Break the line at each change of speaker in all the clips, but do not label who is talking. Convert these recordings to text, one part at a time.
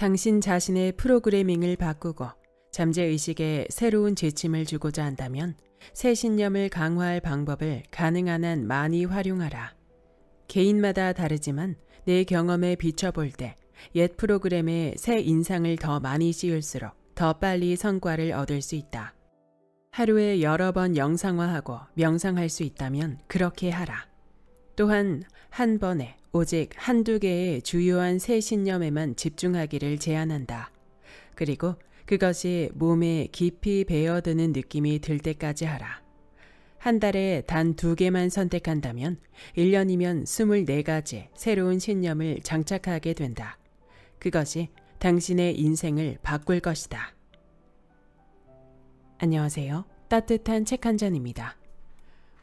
당신 자신의 프로그래밍을 바꾸고 잠재의식에 새로운 지침을 주고자 한다면 새 신념을 강화할 방법을 가능한 한 많이 활용하라. 개인마다 다르지만 내 경험에 비춰볼 때 옛 프로그램에 새 인상을 더 많이 씌울수록 더 빨리 성과를 얻을 수 있다. 하루에 여러 번 영상화하고 명상할 수 있다면 그렇게 하라. 또한 한 번에 오직 한 두 개의 주요한 세 신념에만 집중하기를 제안한다. 그리고 그것이 몸에 깊이 베어드는 느낌이 들 때까지 하라. 한 달에 단 두 개만 선택한다면 1년이면 24가지 새로운 신념을 장착하게 된다. 그것이 당신의 인생을 바꿀 것이다. 안녕하세요. 따뜻한 책 한 잔입니다.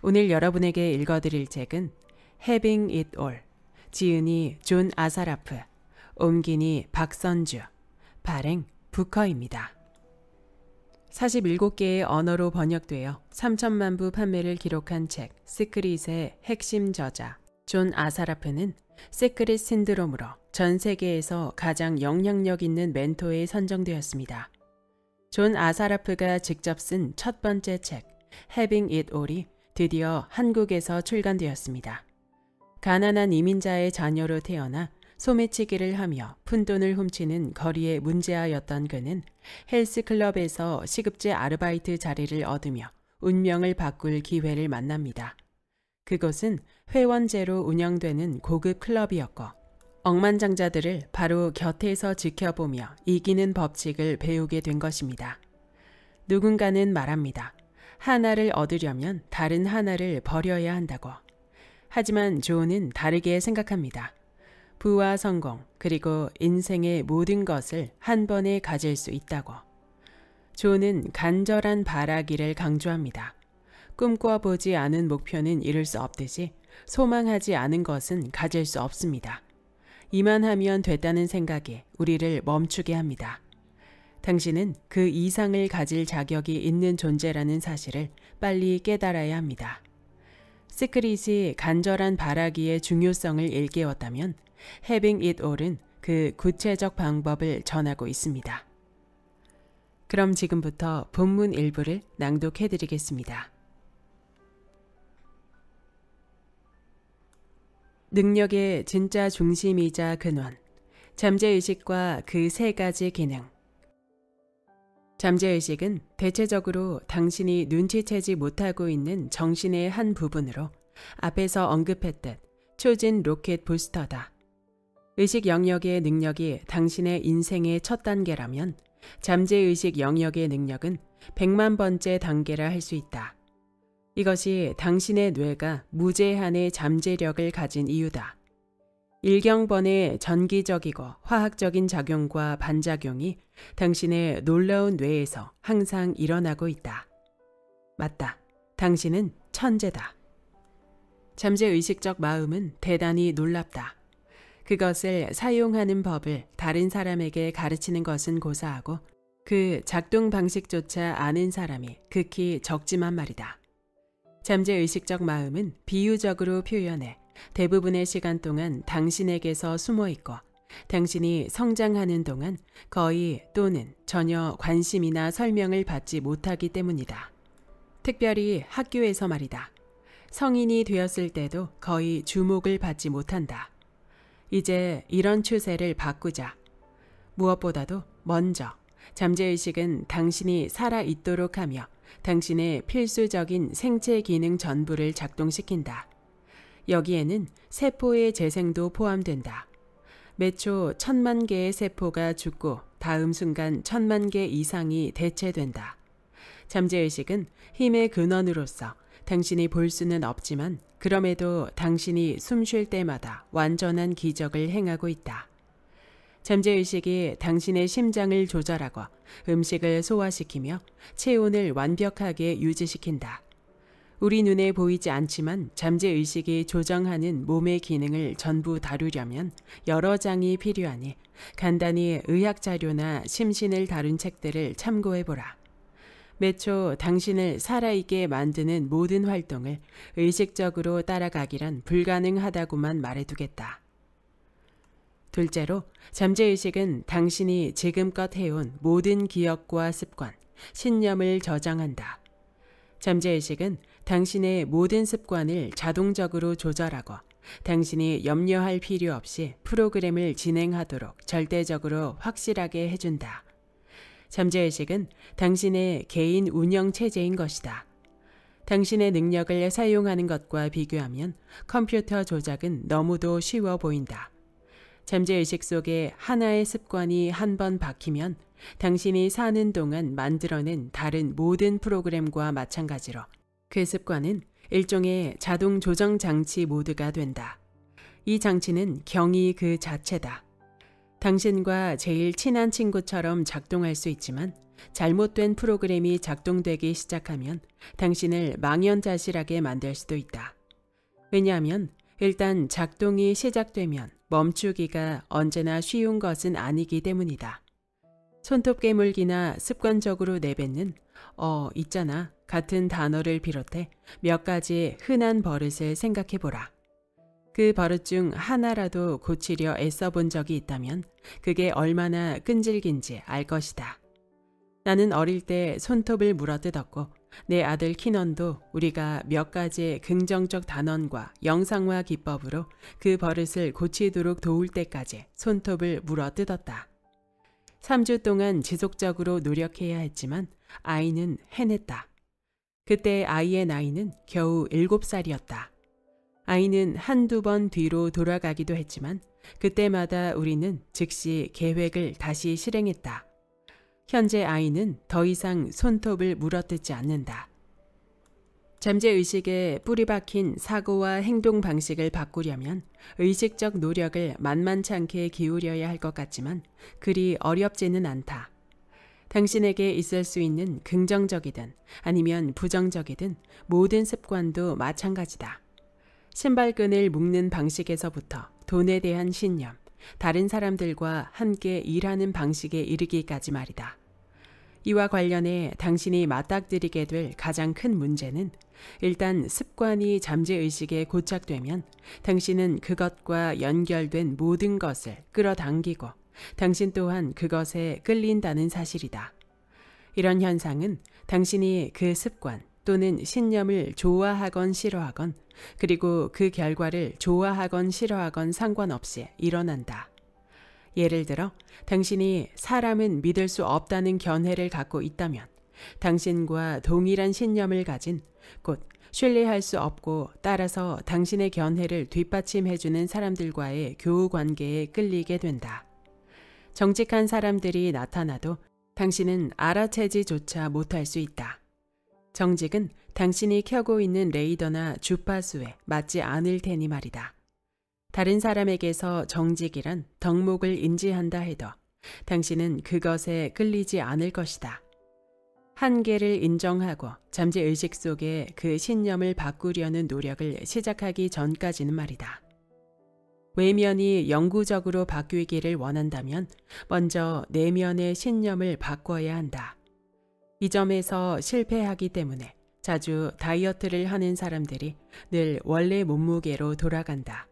오늘 여러분에게 읽어드릴 책은 Having It All 지은이 존 아사라프, 옮기니 박선주, 발행 부커입니다. 47개의 언어로 번역되어 3천만 부 판매를 기록한 책 시크릿의 핵심 저자 존 아사라프는 시크릿 신드롬으로 전 세계에서 가장 영향력 있는 멘토에 선정되었습니다. 존 아사라프가 직접 쓴 첫 번째 책 Having It All이 드디어 한국에서 출간되었습니다. 가난한 이민자의 자녀로 태어나 소매치기를 하며 푼돈을 훔치는 거리의 문제아였던 그는 헬스클럽에서 시급제 아르바이트 자리를 얻으며 운명을 바꿀 기회를 만납니다. 그곳은 회원제로 운영되는 고급 클럽이었고 억만장자들을 바로 곁에서 지켜보며 이기는 법칙을 배우게 된 것입니다. 누군가는 말합니다. 하나를 얻으려면 다른 하나를 버려야 한다고. 하지만 존은 다르게 생각합니다. 부와 성공, 그리고 인생의 모든 것을 한 번에 가질 수 있다고. 조 존은 간절한 바라기를 강조합니다. 꿈꿔보지 않은 목표는 이룰 수 없듯이 소망하지 않은 것은 가질 수 없습니다. 이만 하면 됐다는 생각이 우리를 멈추게 합니다. 당신은 그 이상을 가질 자격이 있는 존재라는 사실을 빨리 깨달아야 합니다. 시크릿이 간절한 바라기의 중요성을 일깨웠다면 Having It All은 그 구체적 방법을 전하고 있습니다. 그럼 지금부터 본문 일부를 낭독해 드리겠습니다. 능력의 진짜 중심이자 근원, 잠재의식과 그 세 가지 기능, 잠재의식은 대체적으로 당신이 눈치채지 못하고 있는 정신의 한 부분으로 앞에서 언급했듯 초진 로켓 부스터다. 의식 영역의 능력이 당신의 인생의 첫 단계라면 잠재의식 영역의 능력은 100만 번째 단계라 할 수 있다. 이것이 당신의 뇌가 무제한의 잠재력을 가진 이유다. 일경번의 전기적이고 화학적인 작용과 반작용이 당신의 놀라운 뇌에서 항상 일어나고 있다. 맞다. 당신은 천재다. 잠재의식적 마음은 대단히 놀랍다. 그것을 사용하는 법을 다른 사람에게 가르치는 것은 고사하고 그 작동 방식조차 아는 사람이 극히 적지만 말이다. 잠재의식적 마음은 비유적으로 표현해 대부분의 시간 동안 당신에게서 숨어 있고 당신이 성장하는 동안 거의 또는 전혀 관심이나 설명을 받지 못하기 때문이다. 특별히 학교에서 말이다. 성인이 되었을 때도 거의 주목을 받지 못한다. 이제 이런 추세를 바꾸자. 무엇보다도 먼저 잠재의식은 당신이 살아 있도록 하며 당신의 필수적인 생체 기능 전부를 작동시킨다. 여기에는 세포의 재생도 포함된다. 매초 천만 개의 세포가 죽고 다음 순간 천만 개 이상이 대체된다. 잠재의식은 힘의 근원으로서 당신이 볼 수는 없지만 그럼에도 당신이 숨 쉴 때마다 완전한 기적을 행하고 있다. 잠재의식이 당신의 심장을 조절하고 음식을 소화시키며 체온을 완벽하게 유지시킨다. 우리 눈에 보이지 않지만 잠재의식이 조정하는 몸의 기능을 전부 다루려면 여러 장이 필요하니 간단히 의학자료나 심신을 다룬 책들을 참고해보라. 매초 당신을 살아있게 만드는 모든 활동을 의식적으로 따라가기란 불가능하다고만 말해두겠다. 둘째로, 잠재의식은 당신이 지금껏 해온 모든 기억과 습관, 신념을 저장한다. 잠재의식은 당신의 모든 습관을 자동적으로 조절하고 당신이 염려할 필요 없이 프로그램을 진행하도록 절대적으로 확실하게 해준다. 잠재의식은 당신의 개인 운영 체제인 것이다. 당신의 능력을 사용하는 것과 비교하면 컴퓨터 조작은 너무도 쉬워 보인다. 잠재의식 속에 하나의 습관이 한 번 박히면 당신이 사는 동안 만들어낸 다른 모든 프로그램과 마찬가지로 그 습관은 일종의 자동 조정 장치 모드가 된다. 이 장치는 경이 그 자체다. 당신과 제일 친한 친구처럼 작동할 수 있지만 잘못된 프로그램이 작동되기 시작하면 당신을 망연자실하게 만들 수도 있다. 왜냐하면 일단 작동이 시작되면 멈추기가 언제나 쉬운 것은 아니기 때문이다. 손톱 깨물기나 습관적으로 내뱉는 어 있잖아 같은 단어를 비롯해 몇 가지 흔한 버릇을 생각해보라. 그 버릇 중 하나라도 고치려 애써 본 적이 있다면 그게 얼마나 끈질긴지 알 것이다. 나는 어릴 때 손톱을 물어뜯었고 내 아들 키넌도 우리가 몇 가지 긍정적 단언과 영상화 기법으로 그 버릇을 고치도록 도울 때까지 손톱을 물어뜯었다. 3주 동안 지속적으로 노력해야 했지만 아이는 해냈다. 그때 아이의 나이는 겨우 7살이었다. 아이는 한두 번 뒤로 돌아가기도 했지만 그때마다 우리는 즉시 계획을 다시 실행했다. 현재 아이는 더 이상 손톱을 물어뜯지 않는다. 잠재의식에 뿌리 박힌 사고와 행동 방식을 바꾸려면 의식적 노력을 만만찮게 기울여야 할 것 같지만 그리 어렵지는 않다. 당신에게 있을 수 있는 긍정적이든 아니면 부정적이든 모든 습관도 마찬가지다. 신발끈을 묶는 방식에서부터 돈에 대한 신념, 다른 사람들과 함께 일하는 방식에 이르기까지 말이다. 이와 관련해 당신이 맞닥뜨리게 될 가장 큰 문제는 일단 습관이 잠재의식에 고착되면 당신은 그것과 연결된 모든 것을 끌어당기고 당신 또한 그것에 끌린다는 사실이다. 이런 현상은 당신이 그 습관 또는 신념을 좋아하건 싫어하건 그리고 그 결과를 좋아하건 싫어하건 상관없이 일어난다. 예를 들어 당신이 사람은 믿을 수 없다는 견해를 갖고 있다면 당신과 동일한 신념을 가진 곧 신뢰할 수 없고 따라서 당신의 견해를 뒷받침해주는 사람들과의 교우 관계에 끌리게 된다. 정직한 사람들이 나타나도 당신은 알아채지조차 못할 수 있다. 정직은 당신이 켜고 있는 레이더나 주파수에 맞지 않을 테니 말이다. 다른 사람에게서 정직이란 덕목을 인지한다 해도 당신은 그것에 끌리지 않을 것이다. 한계를 인정하고 잠재의식 속에 그 신념을 바꾸려는 노력을 시작하기 전까지는 말이다. 외면이 영구적으로 바뀌기를 원한다면 먼저 내면의 신념을 바꿔야 한다. 이 점에서 실패하기 때문에 자주 다이어트를 하는 사람들이 늘 원래 몸무게로 돌아간다.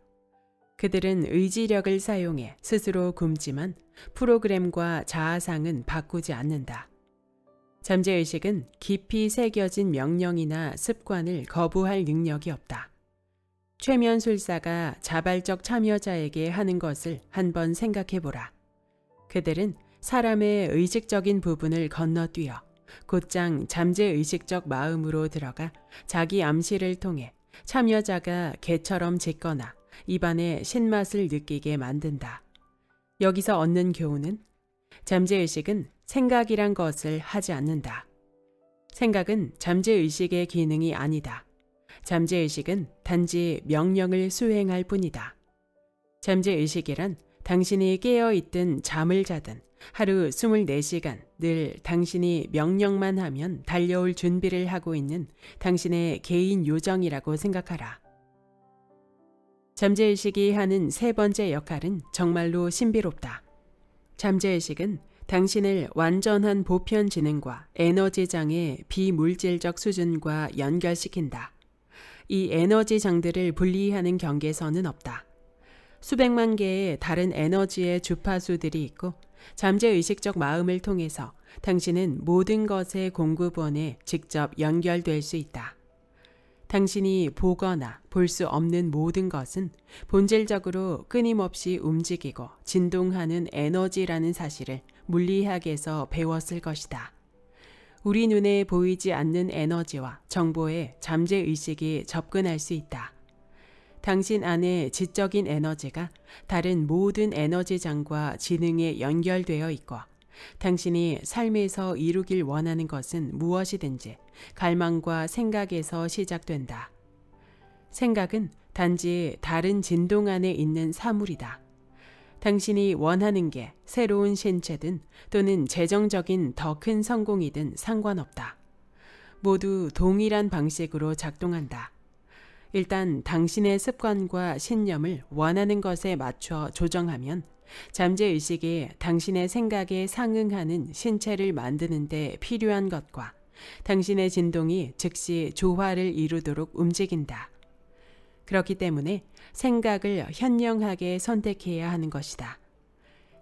그들은 의지력을 사용해 스스로 굶지만 프로그램과 자아상은 바꾸지 않는다. 잠재의식은 깊이 새겨진 명령이나 습관을 거부할 능력이 없다. 최면술사가 자발적 참여자에게 하는 것을 한번 생각해보라. 그들은 사람의 의식적인 부분을 건너뛰어 곧장 잠재의식적 마음으로 들어가 자기 암시를 통해 참여자가 개처럼 짖거나 입안에 신맛을 느끼게 만든다. 여기서 얻는 교훈은 잠재의식은 생각이란 것을 하지 않는다. 생각은 잠재의식의 기능이 아니다. 잠재의식은 단지 명령을 수행할 뿐이다. 잠재의식이란 당신이 깨어 있든 잠을 자든 하루 24시간 늘 당신이 명령만 하면 달려올 준비를 하고 있는 당신의 개인 요정이라고 생각하라. 잠재의식이 하는 세 번째 역할은 정말로 신비롭다. 잠재의식은 당신을 완전한 보편 지능과 에너지장의 비물질적 수준과 연결시킨다. 이 에너지 장들을 분리하는 경계선은 없다. 수백만 개의 다른 에너지의 주파수들이 있고 잠재의식적 마음을 통해서 당신은 모든 것의 공급원에 직접 연결될 수 있다. 당신이 보거나 볼 수 없는 모든 것은 본질적으로 끊임없이 움직이고 진동하는 에너지라는 사실을 물리학에서 배웠을 것이다. 우리 눈에 보이지 않는 에너지와 정보의 잠재의식이 접근할 수 있다. 당신 안의 지적인 에너지가 다른 모든 에너지장과 지능에 연결되어 있고 당신이 삶에서 이루길 원하는 것은 무엇이든지 갈망과 생각에서 시작된다. 생각은 단지 다른 진동 안에 있는 사물이다. 당신이 원하는 게 새로운 신체든 또는 재정적인 더 큰 성공이든 상관없다. 모두 동일한 방식으로 작동한다. 일단 당신의 습관과 신념을 원하는 것에 맞춰 조정하면 잠재의식이 당신의 생각에 상응하는 신체를 만드는데 필요한 것과 당신의 진동이 즉시 조화를 이루도록 움직인다. 그렇기 때문에 생각을 현명하게 선택해야 하는 것이다.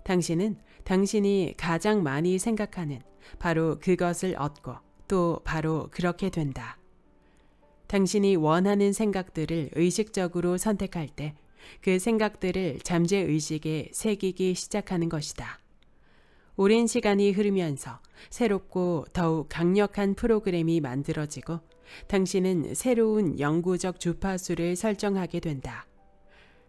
당신은 당신이 가장 많이 생각하는 바로 그것을 얻고 또 바로 그렇게 된다. 당신이 원하는 생각들을 의식적으로 선택할 때 그 생각들을 잠재의식에 새기기 시작하는 것이다. 오랜 시간이 흐르면서 새롭고 더욱 강력한 프로그램이 만들어지고 당신은 새로운 영구적 주파수를 설정하게 된다.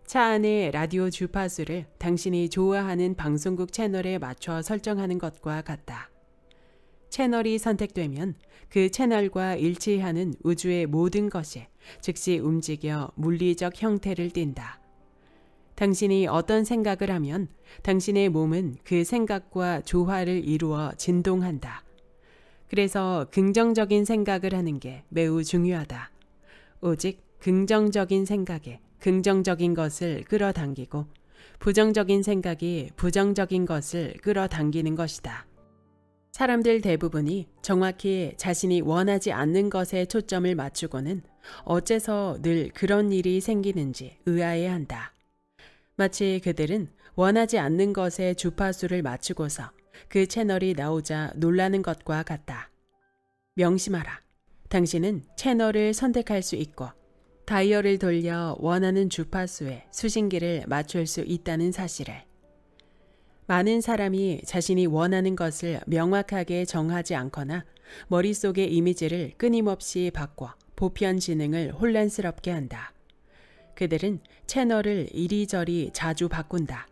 차 안에 라디오 주파수를 당신이 좋아하는 방송국 채널에 맞춰 설정하는 것과 같다. 채널이 선택되면 그 채널과 일치하는 우주의 모든 것이 즉시 움직여 물리적 형태를 띈다. 당신이 어떤 생각을 하면 당신의 몸은 그 생각과 조화를 이루어 진동한다. 그래서 긍정적인 생각을 하는 게 매우 중요하다. 오직 긍정적인 생각에 긍정적인 것을 끌어당기고 부정적인 생각이 부정적인 것을 끌어당기는 것이다. 사람들 대부분이 정확히 자신이 원하지 않는 것에 초점을 맞추고는 어째서 늘 그런 일이 생기는지 의아해 한다. 마치 그들은 원하지 않는 것에 주파수를 맞추고서 그 채널이 나오자 놀라는 것과 같다. 명심하라. 당신은 채널을 선택할 수 있고 다이얼을 돌려 원하는 주파수에 수신기를 맞출 수 있다는 사실을. 많은 사람이 자신이 원하는 것을 명확하게 정하지 않거나 머릿속의 이미지를 끊임없이 바꿔 보편 지능을 혼란스럽게 한다. 그들은 채널을 이리저리 자주 바꾼다.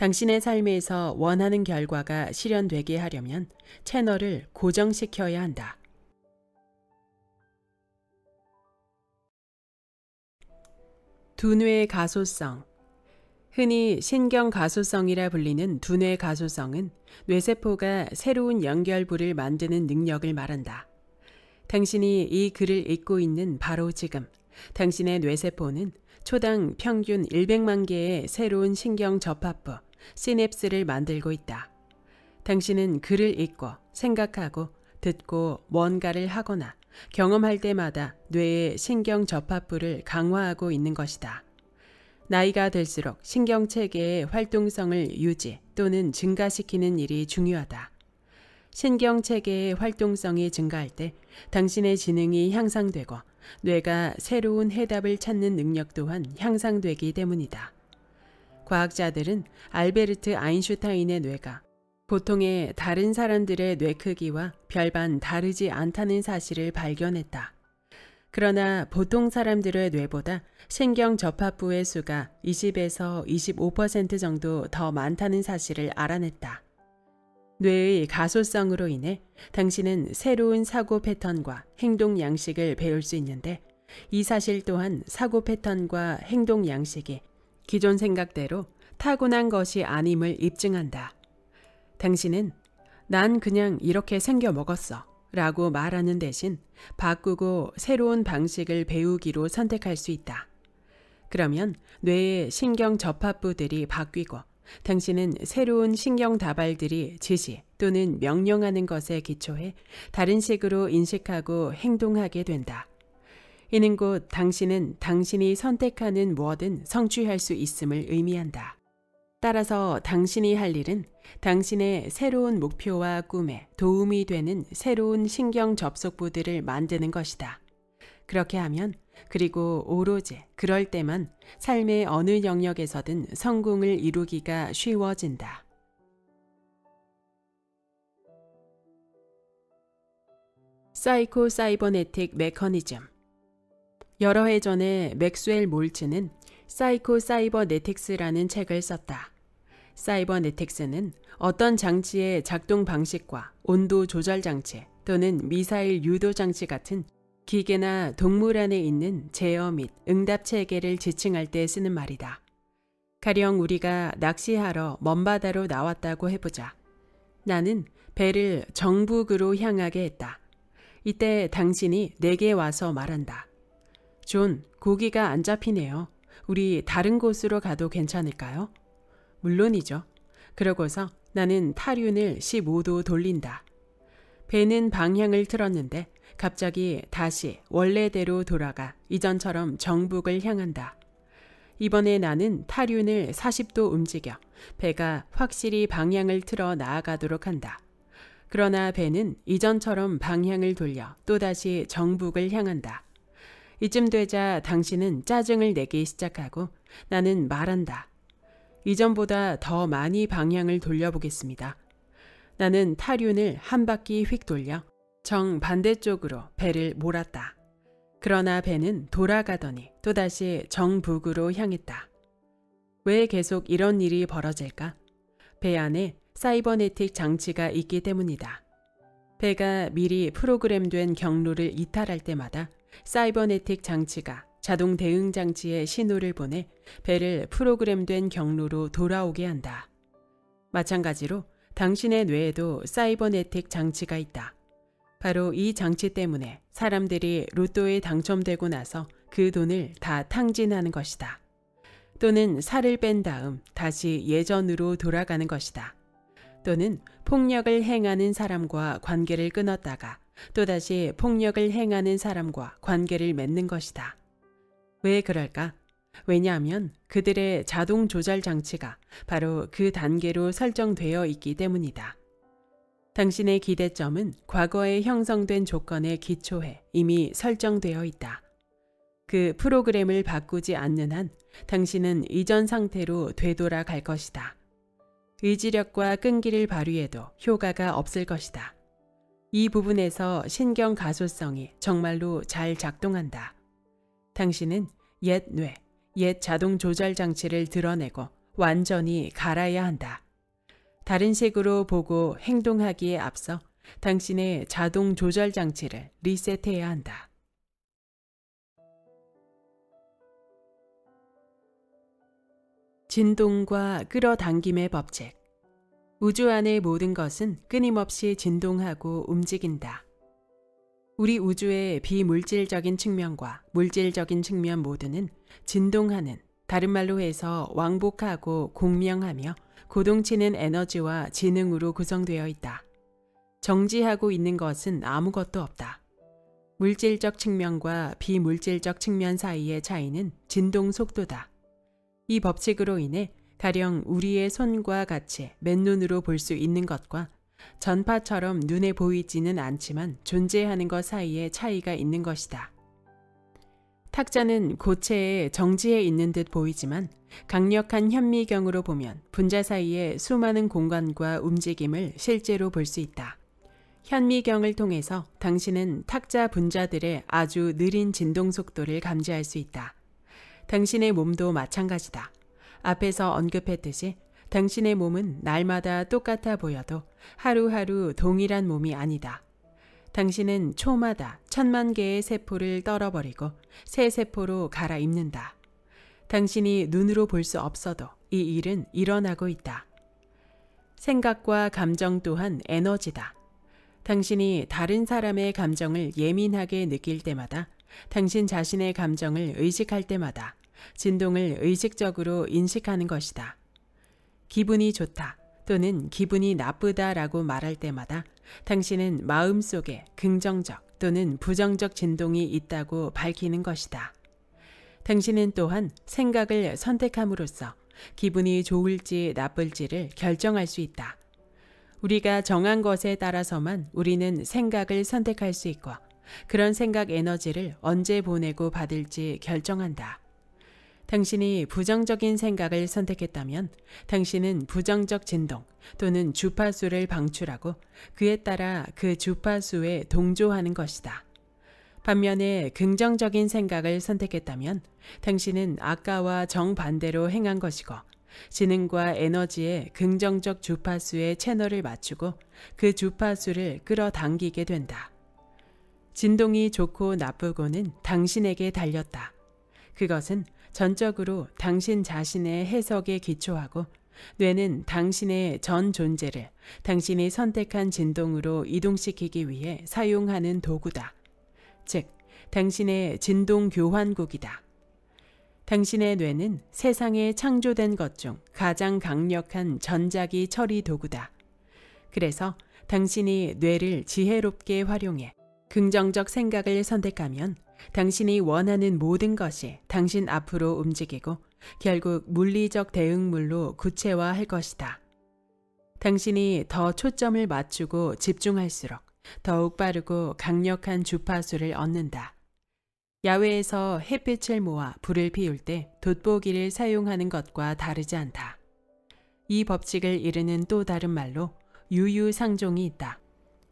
당신의 삶에서 원하는 결과가 실현되게 하려면 채널을 고정시켜야 한다. 두뇌 가소성 흔히 신경 가소성이라 불리는 두뇌 가소성은 뇌세포가 새로운 연결부를 만드는 능력을 말한다. 당신이 이 글을 읽고 있는 바로 지금 당신의 뇌세포는 초당 평균 100만 개의 새로운 신경 접합부, 시냅스를 만들고 있다. 당신은 글을 읽고 생각하고 듣고 뭔가를 하거나 경험할 때마다 뇌의 신경 접합부를 강화하고 있는 것이다. 나이가 들수록 신경 체계의 활동성을 유지 또는 증가시키는 일이 중요하다. 신경 체계의 활동성이 증가할 때 당신의 지능이 향상되고 뇌가 새로운 해답을 찾는 능력 또한 향상되기 때문이다. 과학자들은 알베르트 아인슈타인의 뇌가 보통의 다른 사람들의 뇌 크기와 별반 다르지 않다는 사실을 발견했다. 그러나 보통 사람들의 뇌보다 신경 접합부의 수가 20에서 25% 정도 더 많다는 사실을 알아냈다. 뇌의 가소성으로 인해 당신은 새로운 사고 패턴과 행동 양식을 배울 수 있는데 이 사실 또한 사고 패턴과 행동 양식이 기존 생각대로 타고난 것이 아님을 입증한다. 당신은 난 그냥 이렇게 생겨 먹었어 라고 말하는 대신 바꾸고 새로운 방식을 배우기로 선택할 수 있다. 그러면 뇌의 신경 접합부들이 바뀌고 당신은 새로운 신경 다발들이 지시 또는 명령하는 것에 기초해 다른 식으로 인식하고 행동하게 된다. 이는 곧 당신은 당신이 선택하는 무엇든 성취할 수 있음을 의미한다. 따라서 당신이 할 일은 당신의 새로운 목표와 꿈에 도움이 되는 새로운 신경 접속부들을 만드는 것이다. 그렇게 하면 그리고 오로지 그럴 때만 삶의 어느 영역에서든 성공을 이루기가 쉬워진다. 사이코 사이버네틱 메커니즘 여러 해 전에 맥스웰 몰츠는 사이코 사이버네텍스라는 책을 썼다. 사이버네텍스는 어떤 장치의 작동 방식과 온도 조절 장치 또는 미사일 유도 장치 같은 기계나 동물 안에 있는 제어 및 응답 체계를 지칭할 때 쓰는 말이다. 가령 우리가 낚시하러 먼바다로 나왔다고 해보자. 나는 배를 정북으로 향하게 했다. 이때 당신이 내게 와서 말한다. 존, 고기가 안 잡히네요. 우리 다른 곳으로 가도 괜찮을까요? 물론이죠. 그러고서 나는 타륜을 15도 돌린다. 배는 방향을 틀었는데 갑자기 다시 원래대로 돌아가 이전처럼 정북을 향한다. 이번에 나는 타륜을 40도 움직여 배가 확실히 방향을 틀어 나아가도록 한다. 그러나 배는 이전처럼 방향을 돌려 또다시 정북을 향한다. 이쯤 되자 당신은 짜증을 내기 시작하고 나는 말한다. 이전보다 더 많이 방향을 돌려보겠습니다. 나는 타륜을 한 바퀴 휙 돌려 정 반대쪽으로 배를 몰았다. 그러나 배는 돌아가더니 또다시 정북으로 향했다. 왜 계속 이런 일이 벌어질까? 배 안에 사이버네틱 장치가 있기 때문이다. 배가 미리 프로그램된 경로를 이탈할 때마다 사이버네틱 장치가 자동 대응 장치에 신호를 보내 배를 프로그램된 경로로 돌아오게 한다. 마찬가지로 당신의 뇌에도 사이버네틱 장치가 있다. 바로 이 장치 때문에 사람들이 로또에 당첨되고 나서 그 돈을 다 탕진하는 것이다. 또는 살을 뺀 다음 다시 예전으로 돌아가는 것이다. 또는 폭력을 행하는 사람과 관계를 끊었다가 또다시 폭력을 행하는 사람과 관계를 맺는 것이다. 왜 그럴까? 왜냐하면 그들의 자동 조절 장치가 바로 그 단계로 설정되어 있기 때문이다. 당신의 기대점은 과거에 형성된 조건에 기초해 이미 설정되어 있다. 그 프로그램을 바꾸지 않는 한 당신은 이전 상태로 되돌아갈 것이다. 의지력과 끈기를 발휘해도 효과가 없을 것이다. 이 부분에서 신경 가소성이 정말로 잘 작동한다. 당신은 옛 뇌, 옛 자동 조절 장치를 드러내고 완전히 갈아야 한다. 다른 식으로 보고 행동하기에 앞서 당신의 자동 조절 장치를 리셋해야 한다. 진동과 끌어당김의 법칙 우주 안의 모든 것은 끊임없이 진동하고 움직인다. 우리 우주의 비물질적인 측면과 물질적인 측면 모두는 진동하는, 다른 말로 해서 왕복하고 공명하며 고동치는 에너지와 지능으로 구성되어 있다. 정지하고 있는 것은 아무것도 없다. 물질적 측면과 비물질적 측면 사이의 차이는 진동 속도다. 이 법칙으로 인해 다령 우리의 손과 같이 맨눈으로 볼 수 있는 것과 전파처럼 눈에 보이지는 않지만 존재하는 것 사이에 차이가 있는 것이다. 탁자는 고체에 정지해 있는 듯 보이지만 강력한 현미경으로 보면 분자 사이에 수많은 공간과 움직임을 실제로 볼 수 있다. 현미경을 통해서 당신은 탁자 분자들의 아주 느린 진동 속도를 감지할 수 있다. 당신의 몸도 마찬가지다. 앞에서 언급했듯이 당신의 몸은 날마다 똑같아 보여도 하루하루 동일한 몸이 아니다. 당신은 초마다 천만 개의 세포를 떨어버리고 새 세포로 갈아입는다. 당신이 눈으로 볼 수 없어도 이 일은 일어나고 있다. 생각과 감정 또한 에너지다. 당신이 다른 사람의 감정을 예민하게 느낄 때마다 당신 자신의 감정을 의식할 때마다 진동을 의식적으로 인식하는 것이다. 기분이 좋다 또는 기분이 나쁘다 라고 말할 때마다 당신은 마음속에 긍정적 또는 부정적 진동이 있다고 밝히는 것이다. 당신은 또한 생각을 선택함으로써 기분이 좋을지 나쁠지를 결정할 수 있다. 우리가 정한 것에 따라서만 우리는 생각을 선택할 수 있고 그런 생각 에너지를 언제 보내고 받을지 결정한다. 당신이 부정적인 생각을 선택했다면 당신은 부정적 진동 또는 주파수를 방출하고 그에 따라 그 주파수에 동조하는 것이다. 반면에 긍정적인 생각을 선택했다면 당신은 아까와 정반대로 행한 것이고 지능과 에너지의 긍정적 주파수의 채널을 맞추고 그 주파수를 끌어당기게 된다. 진동이 좋고 나쁘고는 당신에게 달렸다. 그것은 전적으로 당신 자신의 해석에 기초하고 뇌는 당신의 전 존재를 당신이 선택한 진동으로 이동시키기 위해 사용하는 도구다. 즉, 당신의 진동 교환국이다. 당신의 뇌는 세상에 창조된 것 중 가장 강력한 전자기 처리 도구다. 그래서 당신이 뇌를 지혜롭게 활용해 긍정적 생각을 선택하면 당신이 원하는 모든 것이 당신 앞으로 움직이고 결국 물리적 대응물로 구체화할 것이다. 당신이 더 초점을 맞추고 집중할수록 더욱 빠르고 강력한 주파수를 얻는다. 야외에서 햇빛을 모아 불을 피울 때 돋보기를 사용하는 것과 다르지 않다. 이 법칙을 이르는 또 다른 말로 유유상종이 있다.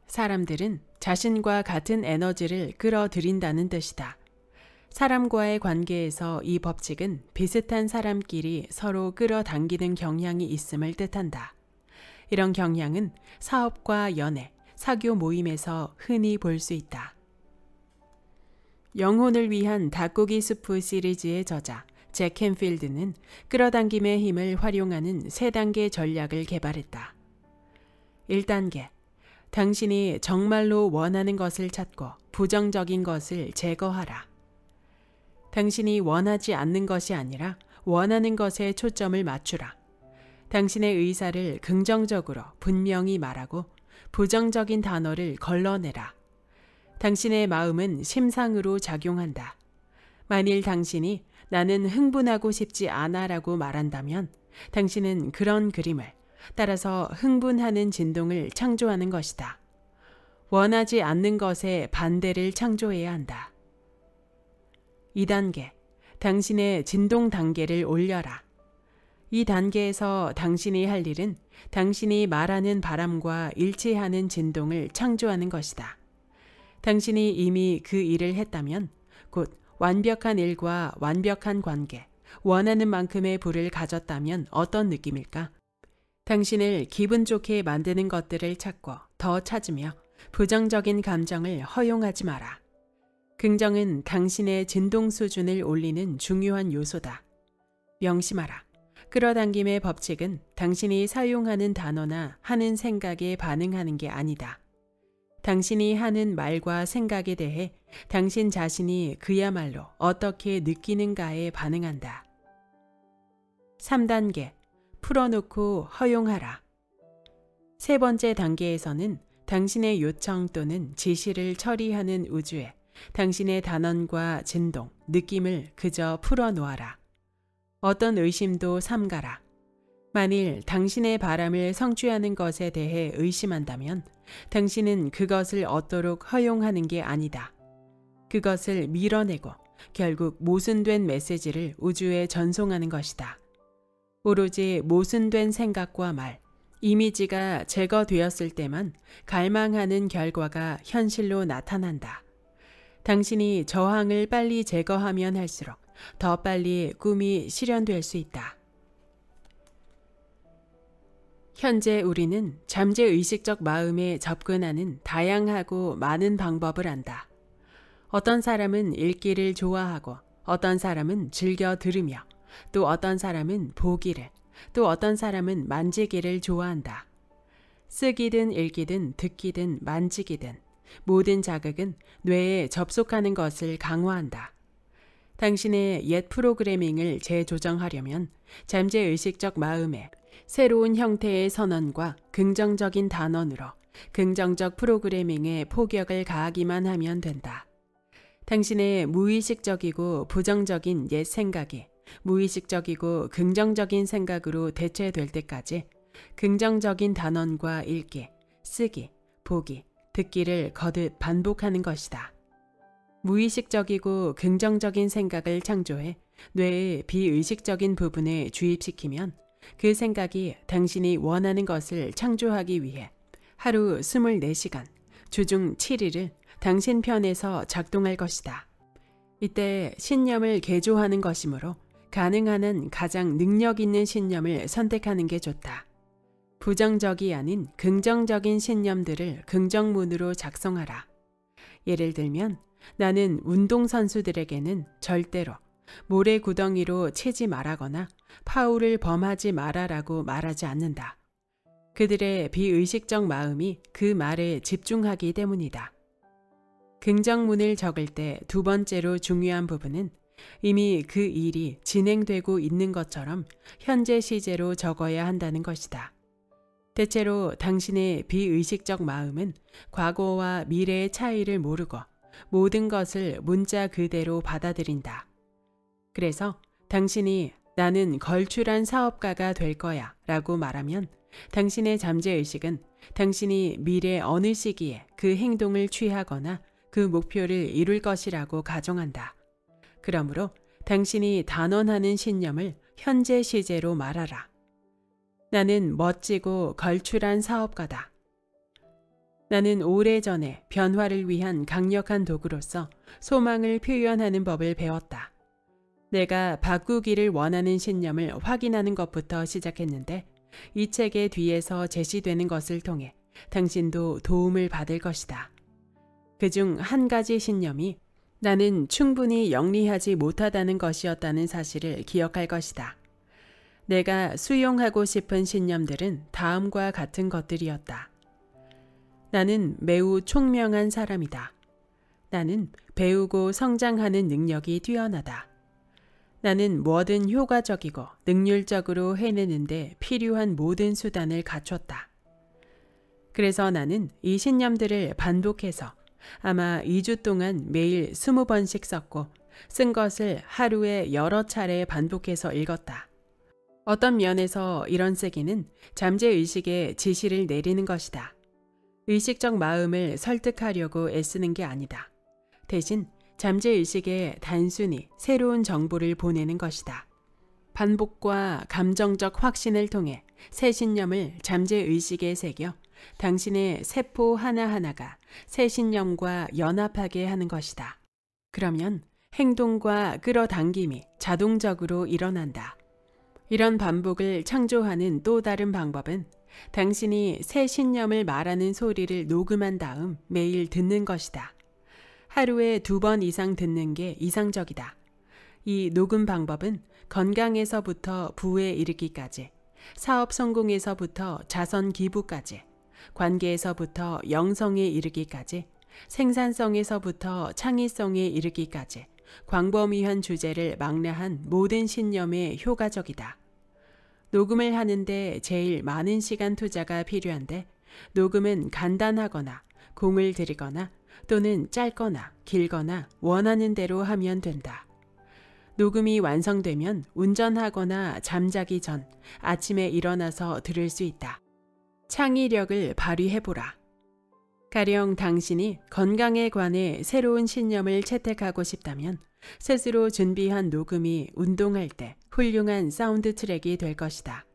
사람들은 자신과 같은 에너지를 끌어들인다는 뜻이다. 사람과의 관계에서 이 법칙은 비슷한 사람끼리 서로 끌어당기는 경향이 있음을 뜻한다. 이런 경향은 사업과 연애, 사교 모임에서 흔히 볼 수 있다. 영혼을 위한 닭고기 수프 시리즈의 저자 잭 캔필드는 끌어당김의 힘을 활용하는 세단계 전략을 개발했다. 1단계 당신이 정말로 원하는 것을 찾고 부정적인 것을 제거하라. 당신이 원하지 않는 것이 아니라 원하는 것에 초점을 맞추라. 당신의 의사를 긍정적으로 분명히 말하고 부정적인 단어를 걸러내라. 당신의 마음은 심상으로 작용한다. 만일 당신이 나는 흥분하고 싶지 않아 라고 말한다면 당신은 그런 그림을 따라서 흥분하는 진동을 창조하는 것이다. 원하지 않는 것에 반대를 창조해야 한다. 2단계. 당신의 진동 단계를 올려라. 이 단계에서 당신이 할 일은 당신이 말하는 바람과 일치하는 진동을 창조하는 것이다. 당신이 이미 그 일을 했다면 곧 완벽한 일과 완벽한 관계, 원하는 만큼의 부를 가졌다면 어떤 느낌일까? 당신을 기분 좋게 만드는 것들을 찾고 더 찾으며 부정적인 감정을 허용하지 마라. 긍정은 당신의 진동 수준을 올리는 중요한 요소다. 명심하라. 끌어당김의 법칙은 당신이 사용하는 단어나 하는 생각에 반응하는 게 아니다. 당신이 하는 말과 생각에 대해 당신 자신이 그야말로 어떻게 느끼는가에 반응한다. 3단계 풀어놓고 허용하라. 세 번째 단계에서는 당신의 요청 또는 지시를 처리하는 우주에 당신의 단언과 진동, 느낌을 그저 풀어놓아라. 어떤 의심도 삼가라. 만일 당신의 바람을 성취하는 것에 대해 의심한다면 당신은 그것을 얻도록 허용하는 게 아니다. 그것을 밀어내고 결국 모순된 메시지를 우주에 전송하는 것이다. 오로지 모순된 생각과 말, 이미지가 제거되었을 때만 갈망하는 결과가 현실로 나타난다. 당신이 저항을 빨리 제거하면 할수록 더 빨리 꿈이 실현될 수 있다. 현재 우리는 잠재의식적 마음에 접근하는 다양하고 많은 방법을 안다. 어떤 사람은 읽기를 좋아하고 어떤 사람은 즐겨 들으며 또 어떤 사람은 보기를, 또 어떤 사람은 만지기를 좋아한다. 쓰기든 읽기든 듣기든 만지기든 모든 자극은 뇌에 접속하는 것을 강화한다. 당신의 옛 프로그래밍을 재조정하려면 잠재의식적 마음에 새로운 형태의 선언과 긍정적인 단언으로 긍정적 프로그래밍에 포격을 가하기만 하면 된다. 당신의 무의식적이고 부정적인 옛 생각이 무의식적이고 긍정적인 생각으로 대체될 때까지 긍정적인 단언과 읽기, 쓰기, 보기, 듣기를 거듭 반복하는 것이다. 무의식적이고 긍정적인 생각을 창조해 뇌의 비의식적인 부분에 주입시키면 그 생각이 당신이 원하는 것을 창조하기 위해 하루 24시간, 주중 7일을 당신 편에서 작동할 것이다. 이때 신념을 개조하는 것이므로 가능한 한 가장 능력 있는 신념을 선택하는 게 좋다. 부정적이 아닌 긍정적인 신념들을 긍정문으로 작성하라. 예를 들면 나는 운동선수들에게는 절대로 모래 구덩이로 치지 말하거나 파울을 범하지 마라라고 말하지 않는다. 그들의 비의식적 마음이 그 말에 집중하기 때문이다. 긍정문을 적을 때 두 번째로 중요한 부분은 이미 그 일이 진행되고 있는 것처럼 현재 시제로 적어야 한다는 것이다. 대체로 당신의 비의식적 마음은 과거와 미래의 차이를 모르고 모든 것을 문자 그대로 받아들인다. 그래서 당신이 나는 걸출한 사업가가 될 거야 라고 말하면 당신의 잠재의식은 당신이 미래 어느 시기에 그 행동을 취하거나 그 목표를 이룰 것이라고 가정한다. 그러므로 당신이 단언하는 신념을 현재 시제로 말하라. 나는 멋지고 걸출한 사업가다. 나는 오래전에 변화를 위한 강력한 도구로서 소망을 표현하는 법을 배웠다. 내가 바꾸기를 원하는 신념을 확인하는 것부터 시작했는데 이 책의 뒤에서 제시되는 것을 통해 당신도 도움을 받을 것이다. 그 중 한 가지 신념이 나는 충분히 영리하지 못하다는 것이었다는 사실을 기억할 것이다. 내가 수용하고 싶은 신념들은 다음과 같은 것들이었다. 나는 매우 총명한 사람이다. 나는 배우고 성장하는 능력이 뛰어나다. 나는 뭐든 효과적이고 능률적으로 해내는데 필요한 모든 수단을 갖췄다. 그래서 나는 이 신념들을 반복해서 아마 2주 동안 매일 20번씩 썼고 쓴 것을 하루에 여러 차례 반복해서 읽었다. 어떤 면에서 이런 쓰기는 잠재의식에 지시를 내리는 것이다. 의식적 마음을 설득하려고 애쓰는 게 아니다. 대신 잠재의식에 단순히 새로운 정보를 보내는 것이다. 반복과 감정적 확신을 통해 새 신념을 잠재의식에 새겨 당신의 세포 하나하나가 새 신념과 연합하게 하는 것이다. 그러면 행동과 끌어당김이 자동적으로 일어난다. 이런 반복을 창조하는 또 다른 방법은 당신이 새 신념을 말하는 소리를 녹음한 다음 매일 듣는 것이다. 하루에 두 번 이상 듣는 게 이상적이다. 이 녹음 방법은 건강에서부터 부에 이르기까지, 사업 성공에서부터 자선 기부까지 관계에서부터 영성에 이르기까지 생산성에서부터 창의성에 이르기까지 광범위한 주제를 망라한 모든 신념에 효과적이다. 녹음을 하는데 제일 많은 시간 투자가 필요한데 녹음은 간단하거나 공을 들이거나 또는 짧거나 길거나 원하는 대로 하면 된다. 녹음이 완성되면 운전하거나 잠자기 전 아침에 일어나서 들을 수 있다. 창의력을 발휘해보라. 가령 당신이 건강에 관해 새로운 신념을 채택하고 싶다면 스스로 준비한 녹음이 운동할 때 훌륭한 사운드 트랙이 될 것이다.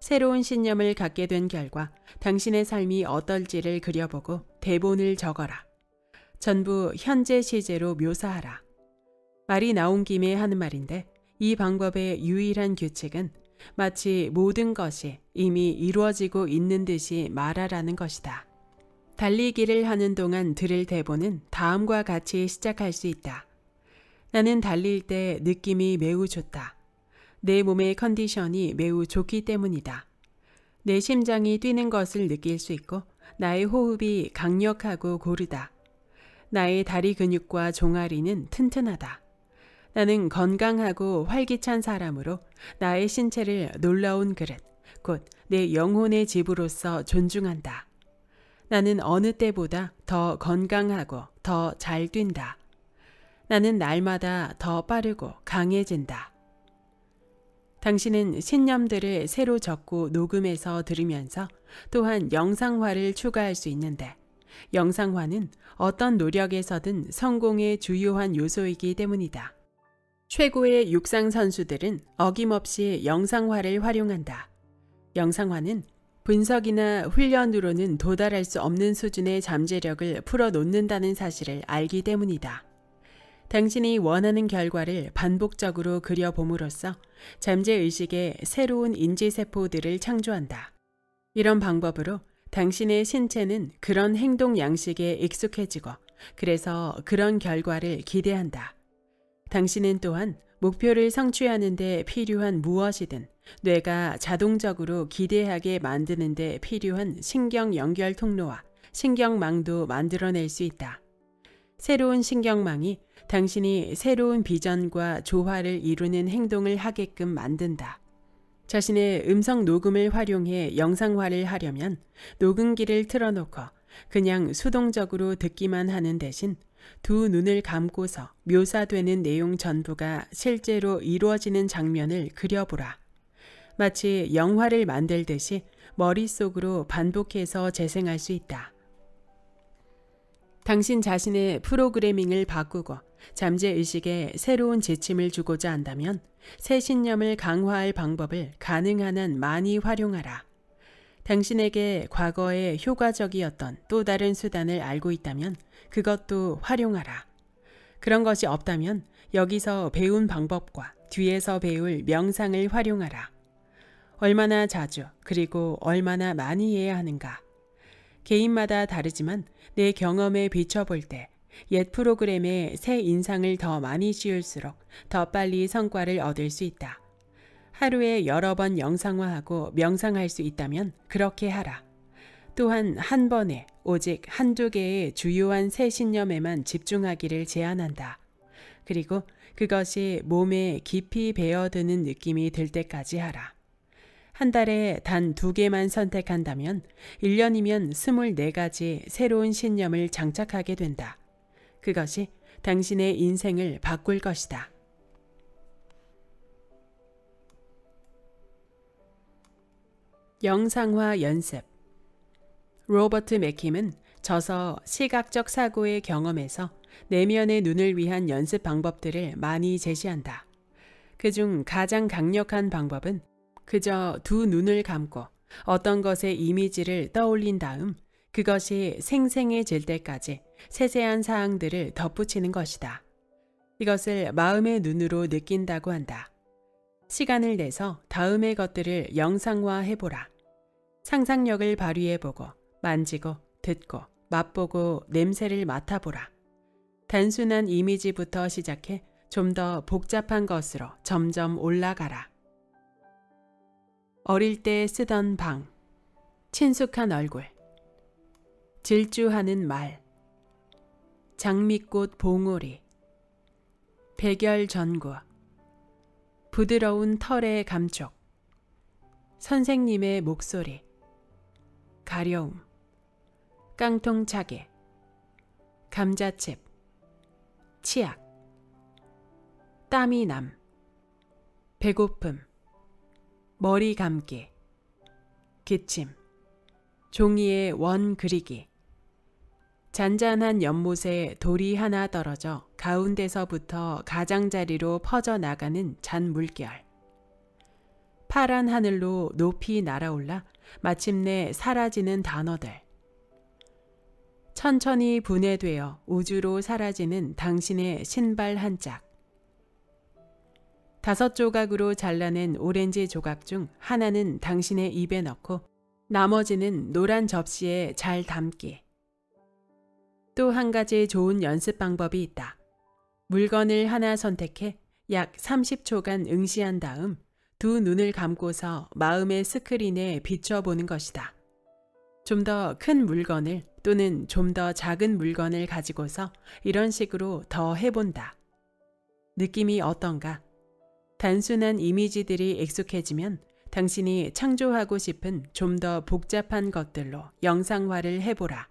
새로운 신념을 갖게 된 결과 당신의 삶이 어떨지를 그려보고 대본을 적어라. 전부 현재 시제로 묘사하라. 말이 나온 김에 하는 말인데 이 방법의 유일한 규칙은 마치 모든 것이 이미 이루어지고 있는 듯이 말하라는 것이다. 달리기를 하는 동안 들을 대본은 다음과 같이 시작할 수 있다. 나는 달릴 때 느낌이 매우 좋다. 내 몸의 컨디션이 매우 좋기 때문이다. 내 심장이 뛰는 것을 느낄 수 있고 나의 호흡이 강력하고 고르다. 나의 다리 근육과 종아리는 튼튼하다. 나는 건강하고 활기찬 사람으로 나의 신체를 놀라운 그릇, 곧 내 영혼의 집으로서 존중한다. 나는 어느 때보다 더 건강하고 더 잘 뛴다. 나는 날마다 더 빠르고 강해진다. 당신은 신념들을 새로 적고 녹음해서 들으면서 또한 영상화를 추가할 수 있는데 영상화는 어떤 노력에서든 성공의 주요한 요소이기 때문이다. 최고의 육상 선수들은 어김없이 영상화를 활용한다. 영상화는 분석이나 훈련으로는 도달할 수 없는 수준의 잠재력을 풀어놓는다는 사실을 알기 때문이다. 당신이 원하는 결과를 반복적으로 그려봄으로써 잠재의식에 새로운 인지세포들을 창조한다. 이런 방법으로 당신의 신체는 그런 행동 양식에 익숙해지고 그래서 그런 결과를 기대한다. 당신은 또한 목표를 성취하는 데 필요한 무엇이든 뇌가 자동적으로 기대하게 만드는 데 필요한 신경 연결 통로와 신경망도 만들어낼 수 있다. 새로운 신경망이 당신이 새로운 비전과 조화를 이루는 행동을 하게끔 만든다. 자신의 음성 녹음을 활용해 영상화를 하려면 녹음기를 틀어놓고 그냥 수동적으로 듣기만 하는 대신 두 눈을 감고서 묘사되는 내용 전부가 실제로 이루어지는 장면을 그려보라. 마치 영화를 만들듯이 머릿속으로 반복해서 재생할 수 있다. 당신 자신의 프로그래밍을 바꾸고 잠재의식에 새로운 지침을 주고자 한다면 새 신념을 강화할 방법을 가능한 한 많이 활용하라. 당신에게 과거에 효과적이었던 또 다른 수단을 알고 있다면 그것도 활용하라. 그런 것이 없다면 여기서 배운 방법과 뒤에서 배울 명상을 활용하라. 얼마나 자주 그리고 얼마나 많이 해야 하는가. 개인마다 다르지만 내 경험에 비춰볼 때 옛 프로그램에 새 인상을 더 많이 씌울수록 더 빨리 성과를 얻을 수 있다. 하루에 여러 번 영상화하고 명상할 수 있다면 그렇게 하라. 또한 한 번에 오직 한두 개의 주요한 새 신념에만 집중하기를 제안한다. 그리고 그것이 몸에 깊이 베어드는 느낌이 들 때까지 하라. 한 달에 단 두 개만 선택한다면 1년이면 24가지 새로운 신념을 장착하게 된다. 그것이 당신의 인생을 바꿀 것이다. 영상화 연습 로버트 맥힘은 저서 시각적 사고의 경험에서 내면의 눈을 위한 연습 방법들을 많이 제시한다. 그 중 가장 강력한 방법은 그저 두 눈을 감고 어떤 것의 이미지를 떠올린 다음 그것이 생생해질 때까지 세세한 사항들을 덧붙이는 것이다. 이것을 마음의 눈으로 느낀다고 한다. 시간을 내서 다음의 것들을 영상화해보라. 상상력을 발휘해보고 만지고 듣고 맛보고 냄새를 맡아보라. 단순한 이미지부터 시작해 좀 더 복잡한 것으로 점점 올라가라. 어릴 때 쓰던 방, 친숙한 얼굴, 질주하는 말, 장미꽃 봉오리, 백열 전구, 부드러운 털의 감촉, 선생님의 목소리, 가려움, 깡통차게, 감자칩, 치약, 땀이 남, 배고픔, 머리 감기, 기침, 종이에 원 그리기, 잔잔한 연못에 돌이 하나 떨어져 가운데서부터 가장자리로 퍼져나가는 잔물결. 파란 하늘로 높이 날아올라 마침내 사라지는 단어들. 천천히 분해되어 우주로 사라지는 당신의 신발 한 짝. 다섯 조각으로 잘라낸 오렌지 조각 중 하나는 당신의 입에 넣고 나머지는 노란 접시에 잘 담기. 또 한 가지 좋은 연습 방법이 있다. 물건을 하나 선택해 약 30초간 응시한 다음 두 눈을 감고서 마음의 스크린에 비춰보는 것이다. 좀더큰 물건을 또는 좀 더 작은 물건을 가지고서 이런 식으로 더 해본다. 느낌이 어떤가? 단순한 이미지들이 익숙해지면 당신이 창조하고 싶은 좀 더 복잡한 것들로 영상화를 해보라.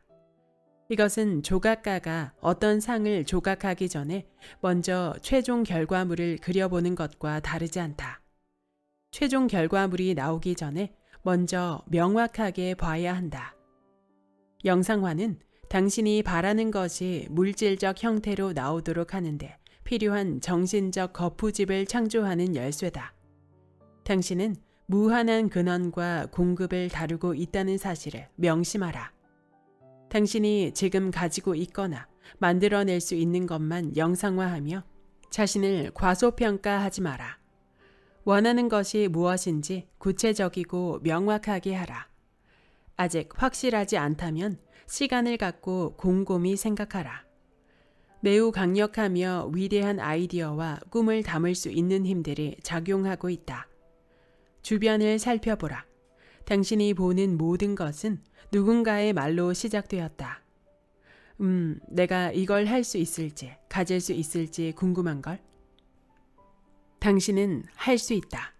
이것은 조각가가 어떤 상을 조각하기 전에 먼저 최종 결과물을 그려보는 것과 다르지 않다. 최종 결과물이 나오기 전에 먼저 명확하게 봐야 한다. 영상화는 당신이 바라는 것이 물질적 형태로 나오도록 하는데 필요한 정신적 거푸집을 창조하는 열쇠다. 당신은 무한한 근원과 공급을 다루고 있다는 사실을 명심하라. 당신이 지금 가지고 있거나 만들어낼 수 있는 것만 영상화하며 자신을 과소평가하지 마라. 원하는 것이 무엇인지 구체적이고 명확하게 하라. 아직 확실하지 않다면 시간을 갖고 곰곰이 생각하라. 매우 강력하며 위대한 아이디어와 꿈을 담을 수 있는 힘들이 작용하고 있다. 주변을 살펴보라. 당신이 보는 모든 것은 누군가의 말로 시작되었다. 음, 내가 이걸 할 수 있을지, 가질 수 있을지 궁금한걸? 당신은 할 수 있다.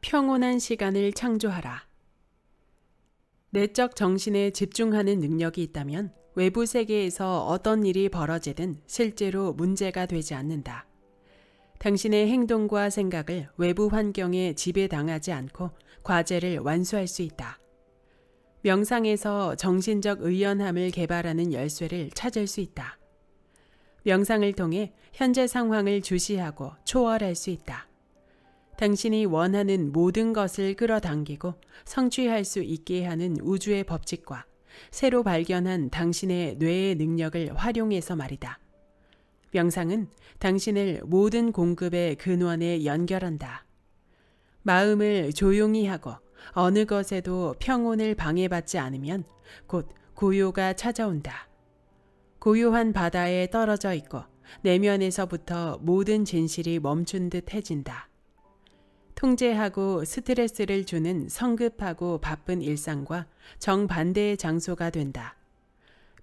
평온한 시간을 창조하라. 내적 정신에 집중하는 능력이 있다면 외부 세계에서 어떤 일이 벌어지든 실제로 문제가 되지 않는다. 당신의 행동과 생각을 외부 환경에 지배당하지 않고 과제를 완수할 수 있다. 명상에서 정신적 의연함을 개발하는 열쇠를 찾을 수 있다. 명상을 통해 현재 상황을 주시하고 초월할 수 있다. 당신이 원하는 모든 것을 끌어당기고 성취할 수 있게 하는 우주의 법칙과 새로 발견한 당신의 뇌의 능력을 활용해서 말이다. 명상은 당신을 모든 공급의 근원에 연결한다. 마음을 조용히 하고 어느 것에도 평온을 방해받지 않으면 곧 고요가 찾아온다. 고요한 바다에 떨어져 있고 내면에서부터 모든 진실이 멈춘 듯 해진다. 통제하고 스트레스를 주는 성급하고 바쁜 일상과 정반대의 장소가 된다.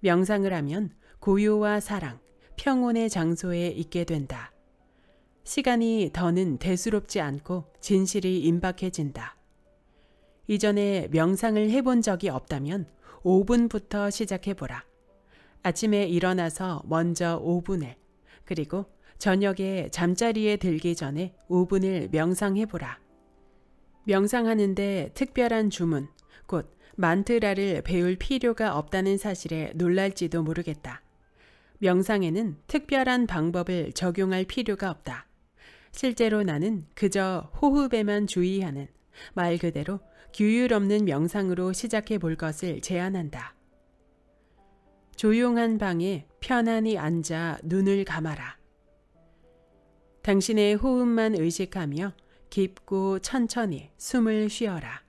명상을 하면 고요와 사랑, 평온의 장소에 있게 된다. 시간이 더는 대수롭지 않고 진실이 임박해진다. 이전에 명상을 해본 적이 없다면 5분부터 시작해보라. 아침에 일어나서 먼저 5분을, 그리고 저녁에 잠자리에 들기 전에 5분을 명상해 보라. 명상하는데 특별한 주문, 곧 만트라를 배울 필요가 없다는 사실에 놀랄지도 모르겠다. 명상에는 특별한 방법을 적용할 필요가 없다. 실제로 나는 그저 호흡에만 주의하는 말 그대로 규율 없는 명상으로 시작해 볼 것을 제안한다. 조용한 방에 편안히 앉아 눈을 감아라. 당신의 호흡만 의식하며 깊고 천천히 숨을 쉬어라.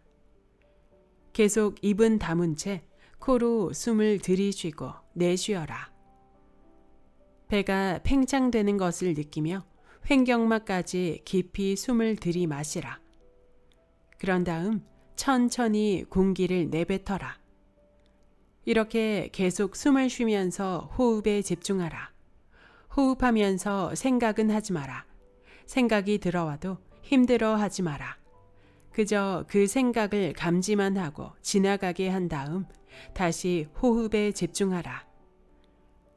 계속 입은 다문 채 코로 숨을 들이쉬고 내쉬어라. 배가 팽창되는 것을 느끼며 횡격막까지 깊이 숨을 들이마시라. 그런 다음 천천히 공기를 내뱉어라. 이렇게 계속 숨을 쉬면서 호흡에 집중하라. 호흡하면서 생각은 하지 마라. 생각이 들어와도 힘들어 하지 마라. 그저 그 생각을 감지만 하고 지나가게 한 다음 다시 호흡에 집중하라.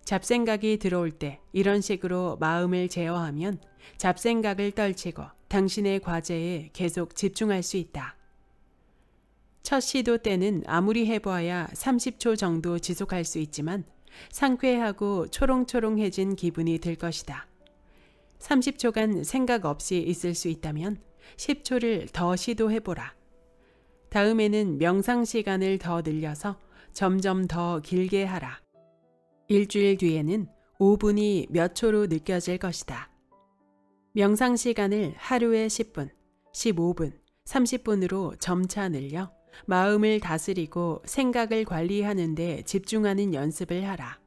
잡생각이 들어올 때 이런 식으로 마음을 제어하면 잡생각을 떨치고 당신의 과제에 계속 집중할 수 있다. 첫 시도 때는 아무리 해보아야 30초 정도 지속할 수 있지만 상쾌하고 초롱초롱해진 기분이 들 것이다. 30초간 생각 없이 있을 수 있다면 10초를 더 시도해보라. 다음에는 명상 시간을 더 늘려서 점점 더 길게 하라. 일주일 뒤에는 5분이 몇 초로 느껴질 것이다. 명상 시간을 하루에 10분, 15분, 30분으로 점차 늘려 마음을 다스리고 생각을 관리하는 데 집중하는 연습을 하라.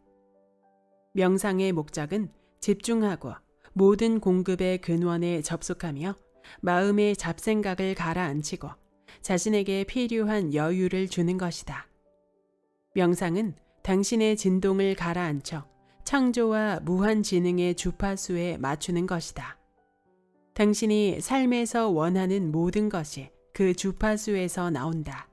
명상의 목적은 집중하고 모든 공급의 근원에 접속하며 마음의 잡생각을 가라앉히고 자신에게 필요한 여유를 주는 것이다. 명상은 당신의 진동을 가라앉혀 창조와 무한지능의 주파수에 맞추는 것이다. 당신이 삶에서 원하는 모든 것이 그 주파수에서 나온다.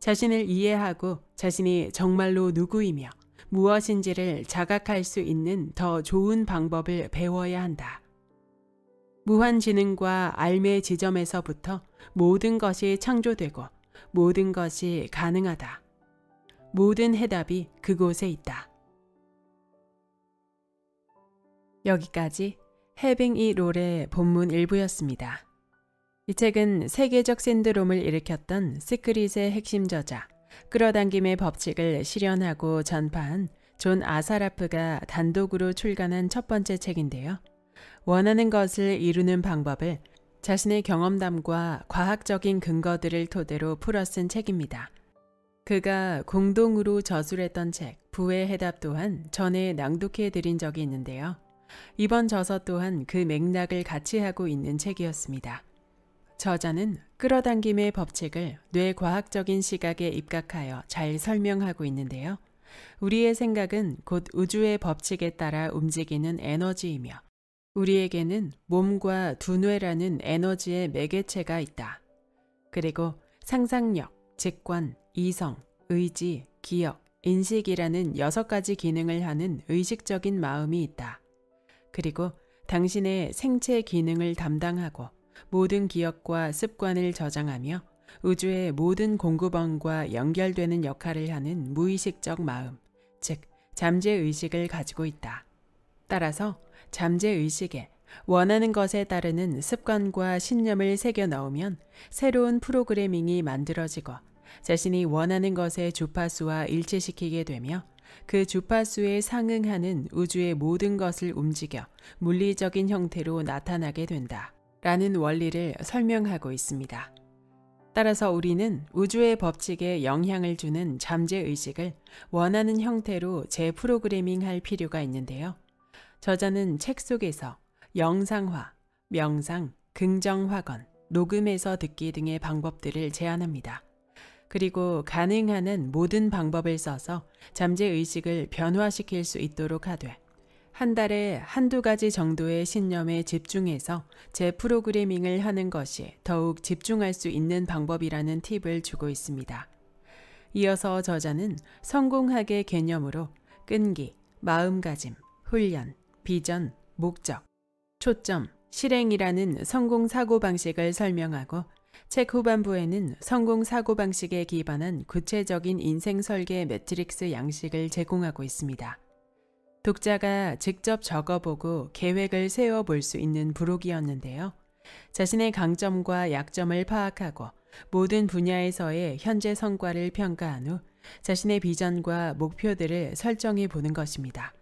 자신을 이해하고 자신이 정말로 누구이며 무엇인지를 자각할 수 있는 더 좋은 방법을 배워야 한다. 무한지능과 알의 지점에서부터 모든 것이 창조되고 모든 것이 가능하다. 모든 해답이 그곳에 있다. 여기까지 해빙이 롤의 본문 일부였습니다. 이 책은 세계적 신드롬을 일으켰던 시크릿의 핵심 저자, 끌어당김의 법칙을 실현하고 전파한 존 아사라프가 단독으로 출간한 첫 번째 책인데요. 원하는 것을 이루는 방법을 자신의 경험담과 과학적인 근거들을 토대로 풀어 쓴 책입니다. 그가 공동으로 저술했던 책, 부의 해답 또한 전에 낭독해 드린 적이 있는데요. 이번 저서 또한 그 맥락을 같이 하고 있는 책이었습니다. 저자는 끌어당김의 법칙을 뇌과학적인 시각에 입각하여 잘 설명하고 있는데요. 우리의 생각은 곧 우주의 법칙에 따라 움직이는 에너지이며 우리에게는 몸과 두뇌라는 에너지의 매개체가 있다. 그리고 상상력, 직관, 이성, 의지, 기억, 인식이라는 여섯 가지 기능을 하는 의식적인 마음이 있다. 그리고 당신의 생체 기능을 담당하고 모든 기억과 습관을 저장하며 우주의 모든 공급원과 연결되는 역할을 하는 무의식적 마음, 즉 잠재의식을 가지고 있다. 따라서 잠재의식에 원하는 것에 따르는 습관과 신념을 새겨 넣으면 새로운 프로그래밍이 만들어지고 자신이 원하는 것의 주파수와 일치시키게 되며 그 주파수에 상응하는 우주의 모든 것을 움직여 물리적인 형태로 나타나게 된다. 라는 원리를 설명하고 있습니다. 따라서 우리는 우주의 법칙에 영향을 주는 잠재의식을 원하는 형태로 재프로그래밍 할 필요가 있는데요. 저자는 책 속에서 영상화, 명상, 긍정화건, 녹음해서 듣기 등의 방법들을 제안합니다. 그리고 가능한 모든 방법을 써서 잠재의식을 변화시킬 수 있도록 하되 한 달에 한두 가지 정도의 신념에 집중해서 제 프로그래밍을 하는 것이 더욱 집중할 수 있는 방법이라는 팁을 주고 있습니다. 이어서 저자는 성공학의 개념으로 끈기, 마음가짐, 훈련, 비전, 목적, 초점, 실행이라는 성공 사고방식을 설명하고 책 후반부에는 성공 사고방식에 기반한 구체적인 인생 설계 매트릭스 양식을 제공하고 있습니다. 독자가 직접 적어보고 계획을 세워볼 수 있는 부록이었는데요. 자신의 강점과 약점을 파악하고 모든 분야에서의 현재 성과를 평가한 후 자신의 비전과 목표들을 설정해 보는 것입니다.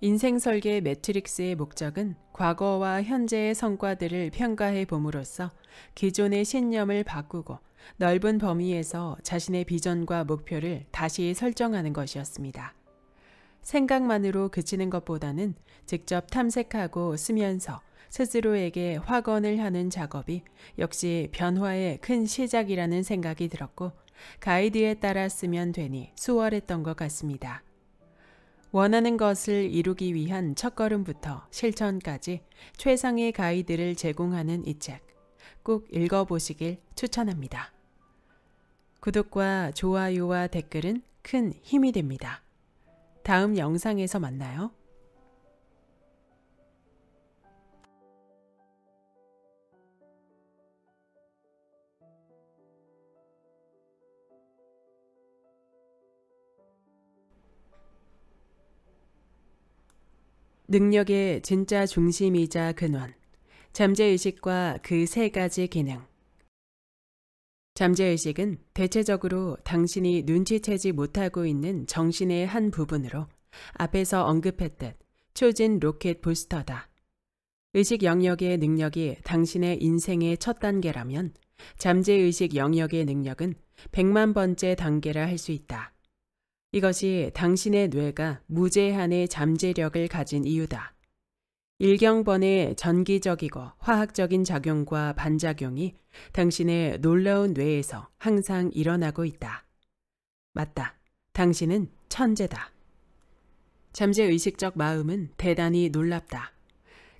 인생 설계 매트릭스의 목적은 과거와 현재의 성과들을 평가해 봄으로써 기존의 신념을 바꾸고 넓은 범위에서 자신의 비전과 목표를 다시 설정하는 것이었습니다. 생각만으로 그치는 것보다는 직접 탐색하고 쓰면서 스스로에게 확언을 하는 작업이 역시 변화의 큰 시작이라는 생각이 들었고 가이드에 따라 쓰면 되니 수월했던 것 같습니다. 원하는 것을 이루기 위한 첫걸음부터 실천까지 최상의 가이드를 제공하는 이 책 꼭 읽어보시길 추천합니다. 구독과 좋아요와 댓글은 큰 힘이 됩니다. 다음 영상에서 만나요. 능력의 진짜 중심이자 근원, 잠재의식과 그 세 가지 기능. 잠재의식은 대체적으로 당신이 눈치채지 못하고 있는 정신의 한 부분으로 앞에서 언급했듯 초진 로켓 부스터다. 의식 영역의 능력이 당신의 인생의 첫 단계라면 잠재의식 영역의 능력은 100만 번째 단계라 할 수 있다. 이것이 당신의 뇌가 무제한의 잠재력을 가진 이유다. 일경번의 전기적이고 화학적인 작용과 반작용이 당신의 놀라운 뇌에서 항상 일어나고 있다. 맞다. 당신은 천재다. 잠재의식적 마음은 대단히 놀랍다.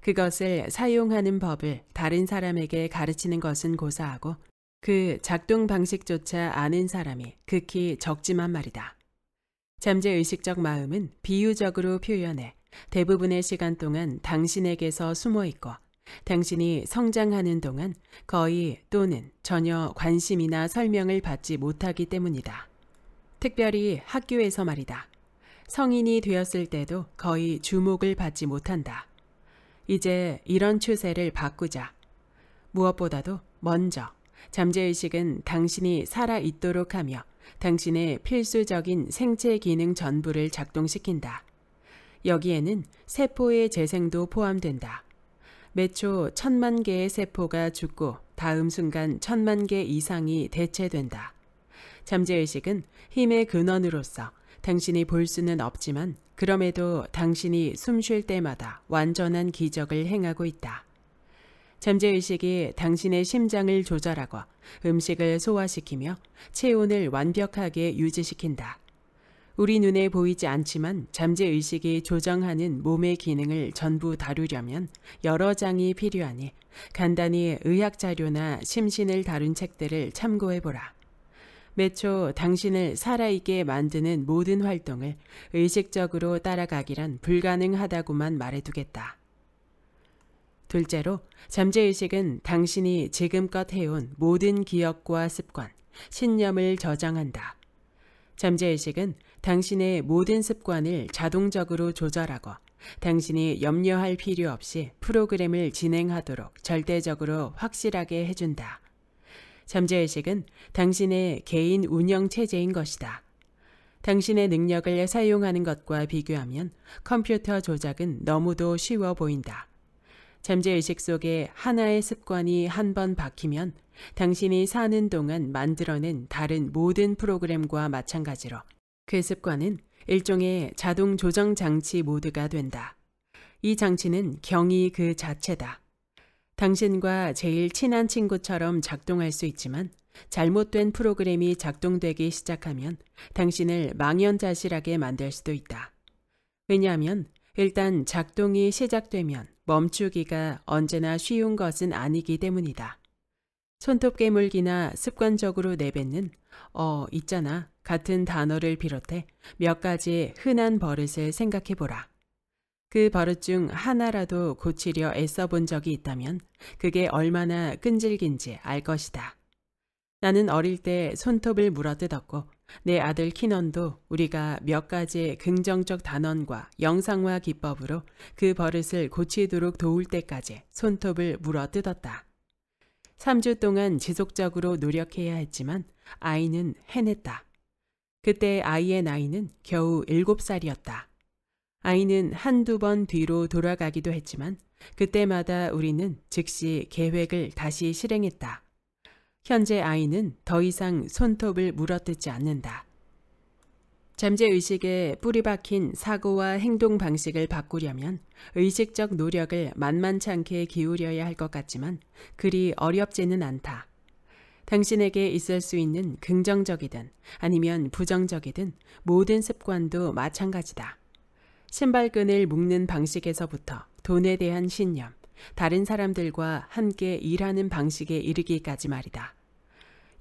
그것을 사용하는 법을 다른 사람에게 가르치는 것은 고사하고 그 작동 방식조차 아는 사람이 극히 적지만 말이다. 잠재의식적 마음은 비유적으로 표현해 대부분의 시간 동안 당신에게서 숨어 있고 당신이 성장하는 동안 거의 또는 전혀 관심이나 설명을 받지 못하기 때문이다. 특별히 학교에서 말이다. 성인이 되었을 때도 거의 주목을 받지 못한다. 이제 이런 추세를 바꾸자. 무엇보다도 먼저 잠재의식은 당신이 살아있도록 하며 당신의 필수적인 생체 기능 전부를 작동시킨다. 여기에는 세포의 재생도 포함된다. 매초 천만 개의 세포가 죽고 다음 순간 천만 개 이상이 대체된다. 잠재의식은 힘의 근원으로서 당신이 볼 수는 없지만 그럼에도 당신이 숨 쉴 때마다 완전한 기적을 행하고 있다. 잠재의식이 당신의 심장을 조절하고 음식을 소화시키며 체온을 완벽하게 유지시킨다. 우리 눈에 보이지 않지만 잠재의식이 조정하는 몸의 기능을 전부 다루려면 여러 장이 필요하니 간단히 의학자료나 심신을 다룬 책들을 참고해보라. 매초 당신을 살아있게 만드는 모든 활동을 의식적으로 따라가기란 불가능하다고만 말해두겠다. 둘째로, 잠재의식은 당신이 지금껏 해온 모든 기억과 습관, 신념을 저장한다. 잠재의식은 당신의 모든 습관을 자동적으로 조절하고 당신이 염려할 필요 없이 프로그램을 진행하도록 절대적으로 확실하게 해준다. 잠재의식은 당신의 개인 운영 체제인 것이다. 당신의 능력을 사용하는 것과 비교하면 컴퓨터 조작은 너무도 쉬워 보인다. 잠재의식 속에 하나의 습관이 한 번 박히면 당신이 사는 동안 만들어낸 다른 모든 프로그램과 마찬가지로 그 습관은 일종의 자동 조정 장치 모드가 된다. 이 장치는 경이 그 자체다. 당신과 제일 친한 친구처럼 작동할 수 있지만 잘못된 프로그램이 작동되기 시작하면 당신을 망연자실하게 만들 수도 있다. 왜냐하면 일단 작동이 시작되면 멈추기가 언제나 쉬운 것은 아니기 때문이다. 손톱 깨물기나 습관적으로 내뱉는 어 있잖아 같은 단어를 비롯해 몇 가지 흔한 버릇을 생각해 보라. 그 버릇 중 하나라도 고치려 애써 본 적이 있다면 그게 얼마나 끈질긴지 알 것이다. 나는 어릴 때 손톱을 물어뜯었고 내 아들 키넌도 우리가 몇 가지 긍정적 단언과 영상화 기법으로 그 버릇을 고치도록 도울 때까지 손톱을 물어뜯었다. 3주 동안 지속적으로 노력해야 했지만 아이는 해냈다. 그때 아이의 나이는 겨우 7살이었다. 아이는 한두 번 뒤로 돌아가기도 했지만 그때마다 우리는 즉시 계획을 다시 실행했다. 현재 아이는 더 이상 손톱을 물어뜯지 않는다. 잠재의식에 뿌리 박힌 사고와 행동 방식을 바꾸려면 의식적 노력을 만만찮게 기울여야 할 것 같지만 그리 어렵지는 않다. 당신에게 있을 수 있는 긍정적이든 아니면 부정적이든 모든 습관도 마찬가지다. 신발끈을 묶는 방식에서부터 돈에 대한 신념, 다른 사람들과 함께 일하는 방식에 이르기까지 말이다.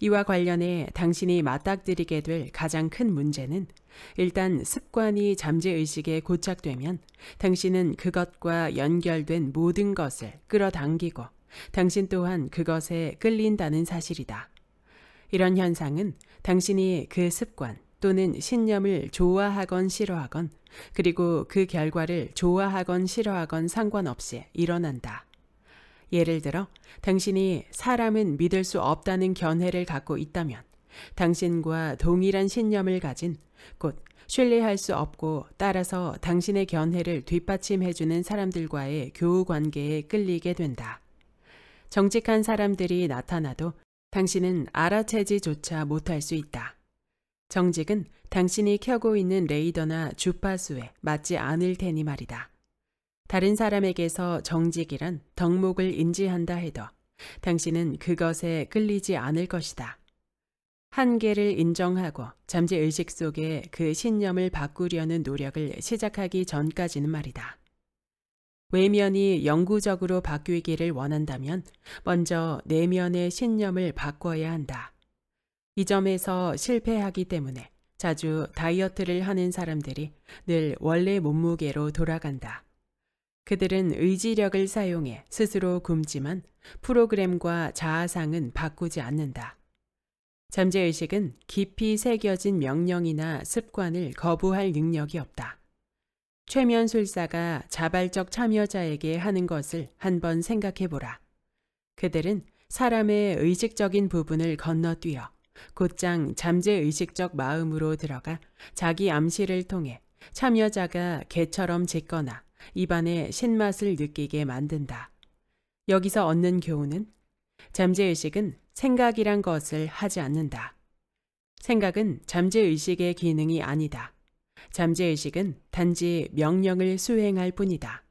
이와 관련해 당신이 맞닥뜨리게 될 가장 큰 문제는 일단 습관이 잠재의식에 고착되면 당신은 그것과 연결된 모든 것을 끌어당기고 당신 또한 그것에 끌린다는 사실이다. 이런 현상은 당신이 그 습관 또는 신념을 좋아하건 싫어하건 그리고 그 결과를 좋아하건 싫어하건 상관없이 일어난다. 예를 들어 당신이 사람은 믿을 수 없다는 견해를 갖고 있다면 당신과 동일한 신념을 가진 곧 신뢰할 수 없고 따라서 당신의 견해를 뒷받침해주는 사람들과의 교우 관계에 끌리게 된다. 정직한 사람들이 나타나도 당신은 알아채지조차 못할 수 있다. 정직은 당신이 켜고 있는 레이더나 주파수에 맞지 않을 테니 말이다. 다른 사람에게서 정직이란 덕목을 인지한다 해도 당신은 그것에 끌리지 않을 것이다. 한계를 인정하고 잠재의식 속에 그 신념을 바꾸려는 노력을 시작하기 전까지는 말이다. 외면이 영구적으로 바뀌기를 원한다면 먼저 내면의 신념을 바꿔야 한다. 이 점에서 실패하기 때문에 자주 다이어트를 하는 사람들이 늘 원래 몸무게로 돌아간다. 그들은 의지력을 사용해 스스로 굶지만 프로그램과 자아상은 바꾸지 않는다. 잠재의식은 깊이 새겨진 명령이나 습관을 거부할 능력이 없다. 최면술사가 자발적 참여자에게 하는 것을 한번 생각해보라. 그들은 사람의 의식적인 부분을 건너뛰어 곧장 잠재의식적 마음으로 들어가 자기 암시를 통해 참여자가 개처럼 짖거나 입안에 신맛을 느끼게 만든다. 여기서 얻는 교훈은 잠재의식은 생각이란 것을 하지 않는다. 생각은 잠재의식의 기능이 아니다. 잠재의식은 단지 명령을 수행할 뿐이다.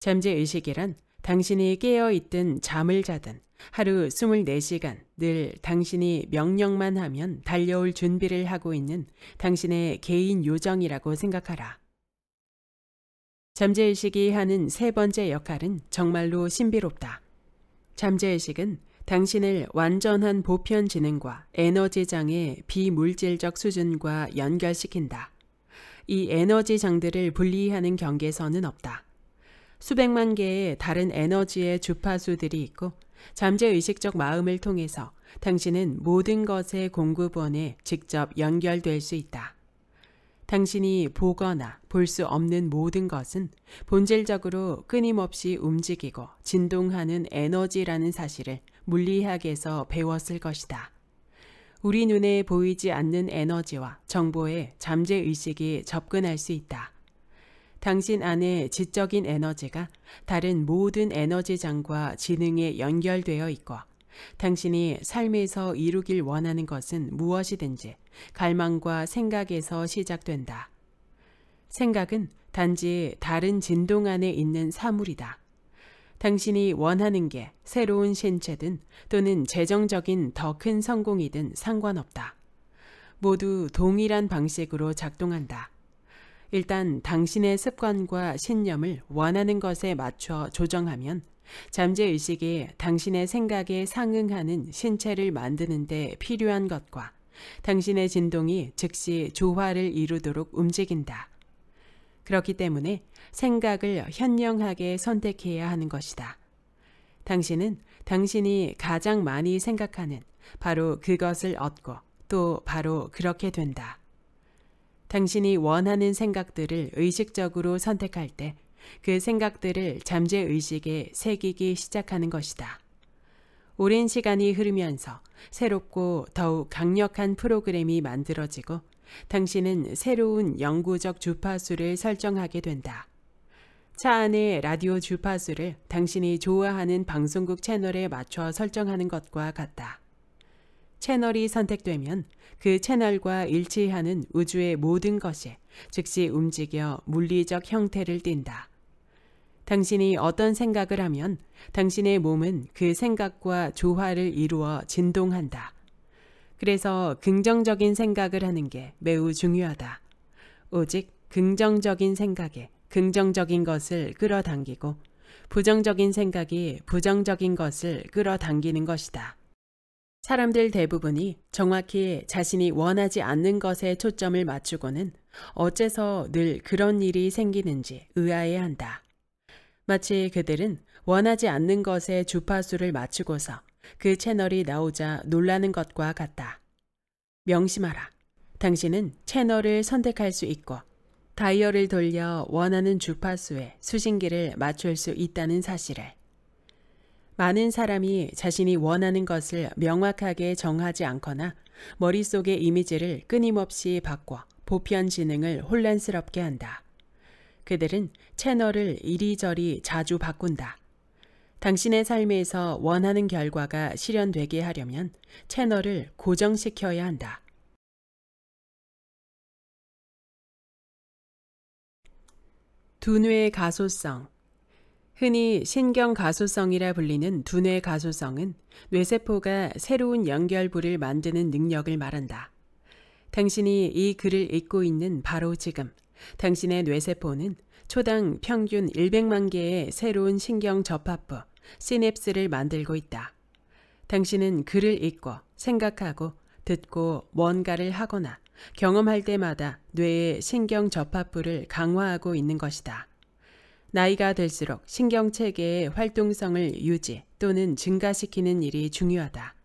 잠재의식이란 당신이 깨어 있든 잠을 자든 하루 24시간 늘 당신이 명령만 하면 달려올 준비를 하고 있는 당신의 개인 요정이라고 생각하라. 잠재의식이 하는 세 번째 역할은 정말로 신비롭다. 잠재의식은 당신을 완전한 보편 지능과 에너지장의 비물질적 수준과 연결시킨다. 이 에너지 장들을 분리하는 경계선은 없다. 수백만 개의 다른 에너지의 주파수들이 있고 잠재의식적 마음을 통해서 당신은 모든 것의 공급원에 직접 연결될 수 있다. 당신이 보거나 볼 수 없는 모든 것은 본질적으로 끊임없이 움직이고 진동하는 에너지라는 사실을 물리학에서 배웠을 것이다. 우리 눈에 보이지 않는 에너지와 정보의잠재의식에 접근할 수 있다. 당신 안의 지적인 에너지가 다른 모든 에너지장과 지능에 연결되어 있고 당신이 삶에서 이루길 원하는 것은 무엇이든지 갈망과 생각에서 시작된다. 생각은 단지 다른 진동 안에 있는 사물이다. 당신이 원하는 게 새로운 신체든 또는 재정적인 더 큰 성공이든 상관없다. 모두 동일한 방식으로 작동한다. 일단 당신의 습관과 신념을 원하는 것에 맞춰 조정하면 잠재의식이 당신의 생각에 상응하는 신체를 만드는데 필요한 것과 당신의 진동이 즉시 조화를 이루도록 움직인다. 그렇기 때문에 생각을 현명하게 선택해야 하는 것이다. 당신은 당신이 가장 많이 생각하는 바로 그것을 얻고 또 바로 그렇게 된다. 당신이 원하는 생각들을 의식적으로 선택할 때 그 생각들을 잠재의식에 새기기 시작하는 것이다. 오랜 시간이 흐르면서 새롭고 더욱 강력한 프로그램이 만들어지고 당신은 새로운 영구적 주파수를 설정하게 된다. 차 안에 라디오 주파수를 당신이 좋아하는 방송국 채널에 맞춰 설정하는 것과 같다. 채널이 선택되면 그 채널과 일치하는 우주의 모든 것이 즉시 움직여 물리적 형태를 띈다. 당신이 어떤 생각을 하면 당신의 몸은 그 생각과 조화를 이루어 진동한다. 그래서 긍정적인 생각을 하는 게 매우 중요하다. 오직 긍정적인 생각에 긍정적인 것을 끌어당기고 부정적인 생각이 부정적인 것을 끌어당기는 것이다. 사람들 대부분이 정확히 자신이 원하지 않는 것에 초점을 맞추고는 어째서 늘 그런 일이 생기는지 의아해한다. 마치 그들은 원하지 않는 것에 주파수를 맞추고서 그 채널이 나오자 놀라는 것과 같다. 명심하라. 당신은 채널을 선택할 수 있고 다이얼을 돌려 원하는 주파수에 수신기를 맞출 수 있다는 사실을. 많은 사람이 자신이 원하는 것을 명확하게 정하지 않거나 머릿속의 이미지를 끊임없이 바꿔 보편 지능을 혼란스럽게 한다. 그들은 채널을 이리저리 자주 바꾼다. 당신의 삶에서 원하는 결과가 실현되게 하려면 채널을 고정시켜야 한다. 두뇌 가소성 흔히 신경 가소성이라 불리는 두뇌 가소성은 뇌세포가 새로운 연결부를 만드는 능력을 말한다. 당신이 이 글을 읽고 있는 바로 지금 당신의 뇌세포는 초당 평균 100만 개의 새로운 신경 접합부, 시냅스를 만들고 있다. 당신은 글을 읽고 생각하고 듣고 뭔가를 하거나 경험할 때마다 뇌의 신경 접합부를 강화하고 있는 것이다. 나이가 들수록 신경 체계의 활동성을 유지 또는 증가시키는 일이 중요하다.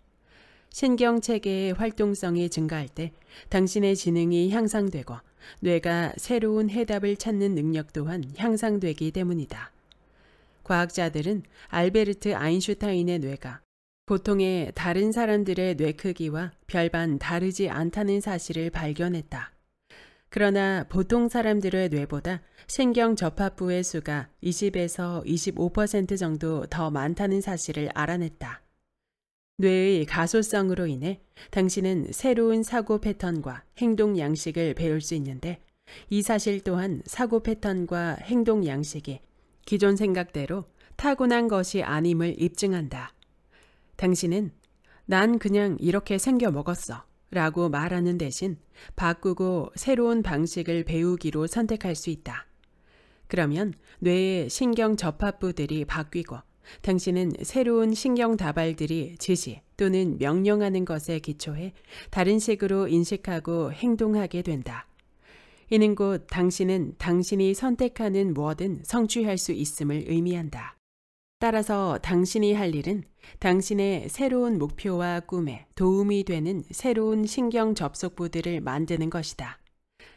신경체계의 활동성이 증가할 때 당신의 지능이 향상되고 뇌가 새로운 해답을 찾는 능력 또한 향상되기 때문이다. 과학자들은 알베르트 아인슈타인의 뇌가 보통의 다른 사람들의 뇌 크기와 별반 다르지 않다는 사실을 발견했다. 그러나 보통 사람들의 뇌보다 신경 접합부의 수가 20에서 25% 정도 더 많다는 사실을 알아냈다. 뇌의 가소성으로 인해 당신은 새로운 사고 패턴과 행동 양식을 배울 수 있는데 이 사실 또한 사고 패턴과 행동 양식이 기존 생각대로 타고난 것이 아님을 입증한다. 당신은 난 그냥 이렇게 생겨 먹었어 라고 말하는 대신 바꾸고 새로운 방식을 배우기로 선택할 수 있다. 그러면 뇌의 신경 접합부들이 바뀌고 당신은 새로운 신경 다발들이 지시 또는 명령하는 것에 기초해 다른 식으로 인식하고 행동하게 된다. 이는 곧 당신은 당신이 선택하는 무엇든 성취할 수 있음을 의미한다. 따라서 당신이 할 일은 당신의 새로운 목표와 꿈에 도움이 되는 새로운 신경 접속부들을 만드는 것이다.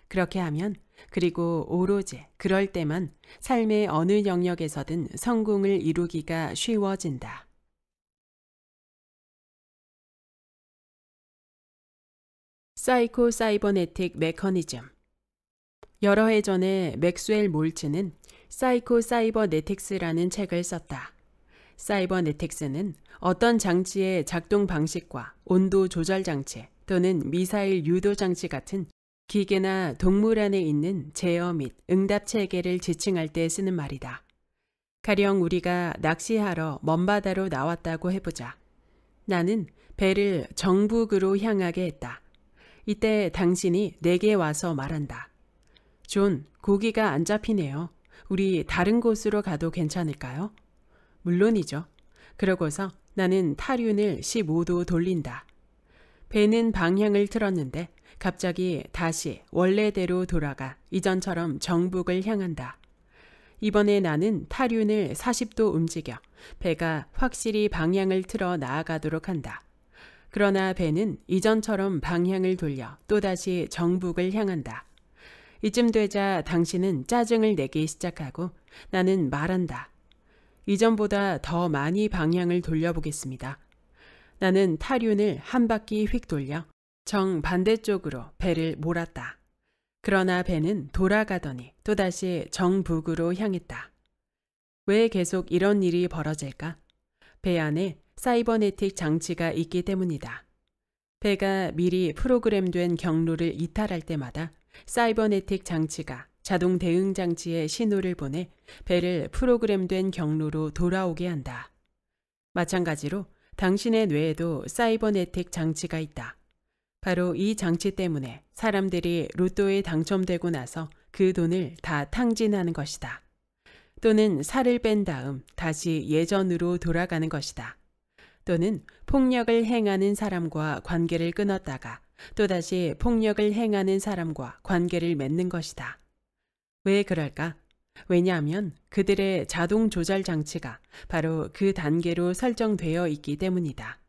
그렇게 하면 그리고 오로지 그럴 때만 삶의 어느 영역에서든 성공을 이루기가 쉬워진다. 사이코 사이버네틱 메커니즘 여러 해 전에 맥스웰 몰츠는 사이코 사이버네틱스라는 책을 썼다. 사이버네틱스는 어떤 장치의 작동 방식과 온도 조절 장치 또는 미사일 유도 장치 같은 기계나 동물 안에 있는 제어 및 응답 체계를 지칭할 때 쓰는 말이다. 가령 우리가 낚시하러 먼바다로 나왔다고 해보자. 나는 배를 정북으로 향하게 했다. 이때 당신이 내게 와서 말한다. 존, 고기가 안 잡히네요. 우리 다른 곳으로 가도 괜찮을까요? 물론이죠. 그러고서 나는 타륜을 15도 돌린다. 배는 방향을 틀었는데 갑자기 다시 원래대로 돌아가 이전처럼 정북을 향한다. 이번에 나는 타륜을 40도 움직여 배가 확실히 방향을 틀어 나아가도록 한다. 그러나 배는 이전처럼 방향을 돌려 또다시 정북을 향한다. 이쯤 되자 당신은 짜증을 내기 시작하고 나는 말한다. 이전보다 더 많이 방향을 돌려보겠습니다. 나는 타륜을 한 바퀴 휙 돌려 정반대쪽으로 배를 몰았다. 그러나 배는 돌아가더니 또다시 정북으로 향했다. 왜 계속 이런 일이 벌어질까? 배 안에 사이버네틱 장치가 있기 때문이다. 배가 미리 프로그램된 경로를 이탈할 때마다 사이버네틱 장치가 자동 대응 장치에 신호를 보내 배를 프로그램된 경로로 돌아오게 한다. 마찬가지로 당신의 뇌에도 사이버네틱 장치가 있다. 바로 이 장치 때문에 사람들이 로또에 당첨되고 나서 그 돈을 다 탕진하는 것이다. 또는 살을 뺀 다음 다시 예전으로 돌아가는 것이다. 또는 폭력을 행하는 사람과 관계를 끊었다가 또다시 폭력을 행하는 사람과 관계를 맺는 것이다. 왜 그럴까? 왜냐하면 그들의 자동 조절 장치가 바로 그 단계로 설정되어 있기 때문이다.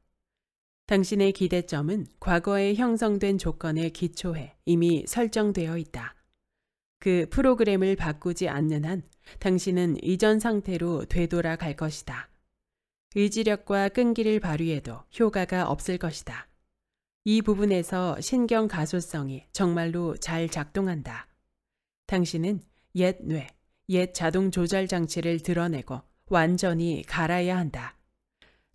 당신의 기대점은 과거에 형성된 조건에 기초해 이미 설정되어 있다. 그 프로그램을 바꾸지 않는 한 당신은 이전 상태로 되돌아갈 것이다. 의지력과 끈기를 발휘해도 효과가 없을 것이다. 이 부분에서 신경 가소성이 정말로 잘 작동한다. 당신은 옛 뇌, 옛 자동 조절 장치를 드러내고 완전히 갈아야 한다.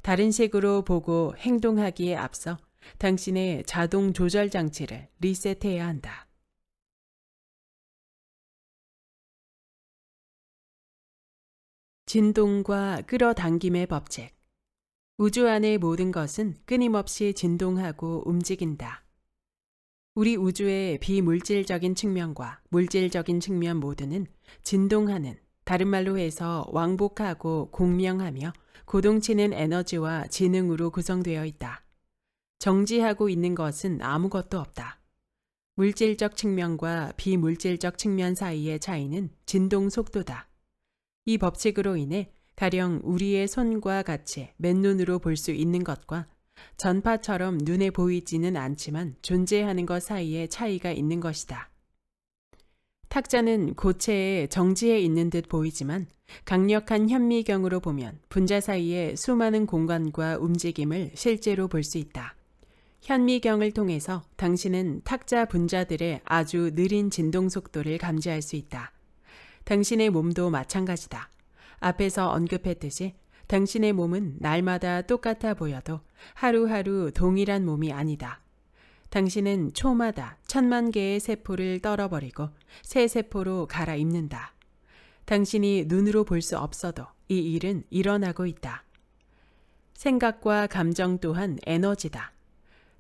다른 색으로 보고 행동하기에 앞서 당신의 자동 조절 장치를 리셋해야 한다. 진동과 끌어당김의 법칙 우주 안의 모든 것은 끊임없이 진동하고 움직인다. 우리 우주의 비물질적인 측면과 물질적인 측면 모두는 진동하는 다른 말로 해서 왕복하고 공명하며 고동치는 에너지와 지능으로 구성되어 있다. 정지하고 있는 것은 아무것도 없다. 물질적 측면과 비물질적 측면 사이의 차이는 진동 속도다. 이 법칙으로 인해 가령 우리의 손과 같이 맨눈으로 볼 수 있는 것과 전파처럼 눈에 보이지는 않지만 존재하는 것 사이의 차이가 있는 것이다. 탁자는 고체에 정지해 있는 듯 보이지만 강력한 현미경으로 보면 분자 사이에 수많은 공간과 움직임을 실제로 볼 수 있다. 현미경을 통해서 당신은 탁자 분자들의 아주 느린 진동 속도를 감지할 수 있다. 당신의 몸도 마찬가지다. 앞에서 언급했듯이 당신의 몸은 날마다 똑같아 보여도 하루하루 동일한 몸이 아니다. 당신은 초마다 천만 개의 세포를 떨어버리고 새 세포로 갈아입는다. 당신이 눈으로 볼 수 없어도 이 일은 일어나고 있다. 생각과 감정 또한 에너지다.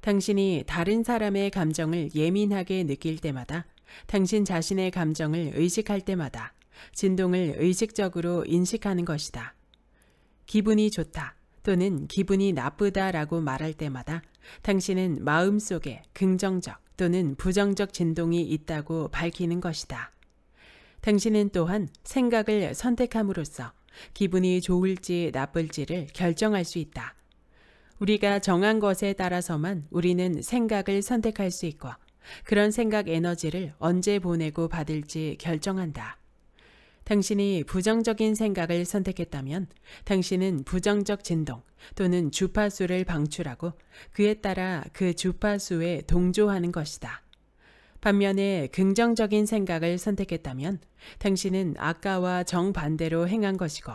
당신이 다른 사람의 감정을 예민하게 느낄 때마다 당신 자신의 감정을 의식할 때마다 진동을 의식적으로 인식하는 것이다. 기분이 좋다 또는 기분이 나쁘다라고 말할 때마다 당신은 마음속에 긍정적 또는 부정적 진동이 있다고 밝히는 것이다. 당신은 또한 생각을 선택함으로써 기분이 좋을지 나쁠지를 결정할 수 있다. 우리가 정한 것에 따라서만 우리는 생각을 선택할 수 있고 그런 생각 에너지를 언제 보내고 받을지 결정한다. 당신이 부정적인 생각을 선택했다면 당신은 부정적 진동 또는 주파수를 방출하고 그에 따라 그 주파수에 동조하는 것이다. 반면에 긍정적인 생각을 선택했다면 당신은 아까와 정반대로 행한 것이고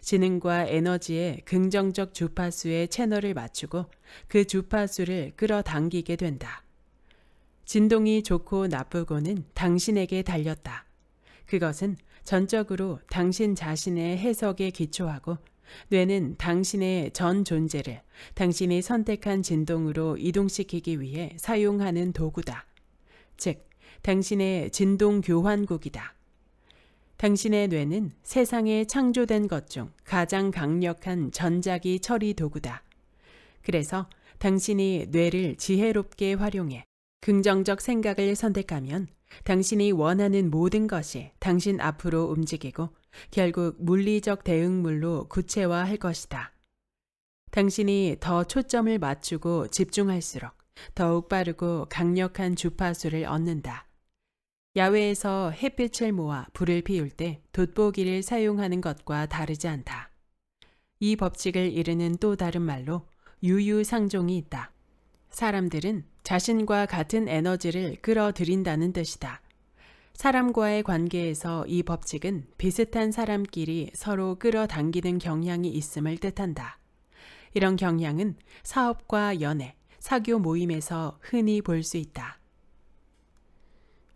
지능과 에너지의 긍정적 주파수의 채널을 맞추고 그 주파수를 끌어당기게 된다. 진동이 좋고 나쁘고는 당신에게 달렸다. 그것은 전적으로 당신 자신의 해석에 기초하고 뇌는 당신의 전 존재를 당신이 선택한 진동으로 이동시키기 위해 사용하는 도구다. 즉, 당신의 진동 교환국이다. 당신의 뇌는 세상에 창조된 것 중 가장 강력한 전자기 처리 도구다. 그래서 당신이 뇌를 지혜롭게 활용해 긍정적 생각을 선택하면 당신이 원하는 모든 것이 당신 앞으로 움직이고 결국 물리적 대응물로 구체화할 것이다. 당신이 더 초점을 맞추고 집중할수록 더욱 빠르고 강력한 주파수를 얻는다. 야외에서 햇빛을 모아 불을 피울 때 돋보기를 사용하는 것과 다르지 않다. 이 법칙을 이르는 또 다른 말로 유유상종이 있다. 사람들은 자신과 같은 에너지를 끌어들인다는 뜻이다. 사람과의 관계에서 이 법칙은 비슷한 사람끼리 서로 끌어당기는 경향이 있음을 뜻한다. 이런 경향은 사업과 연애, 사교 모임에서 흔히 볼 수 있다.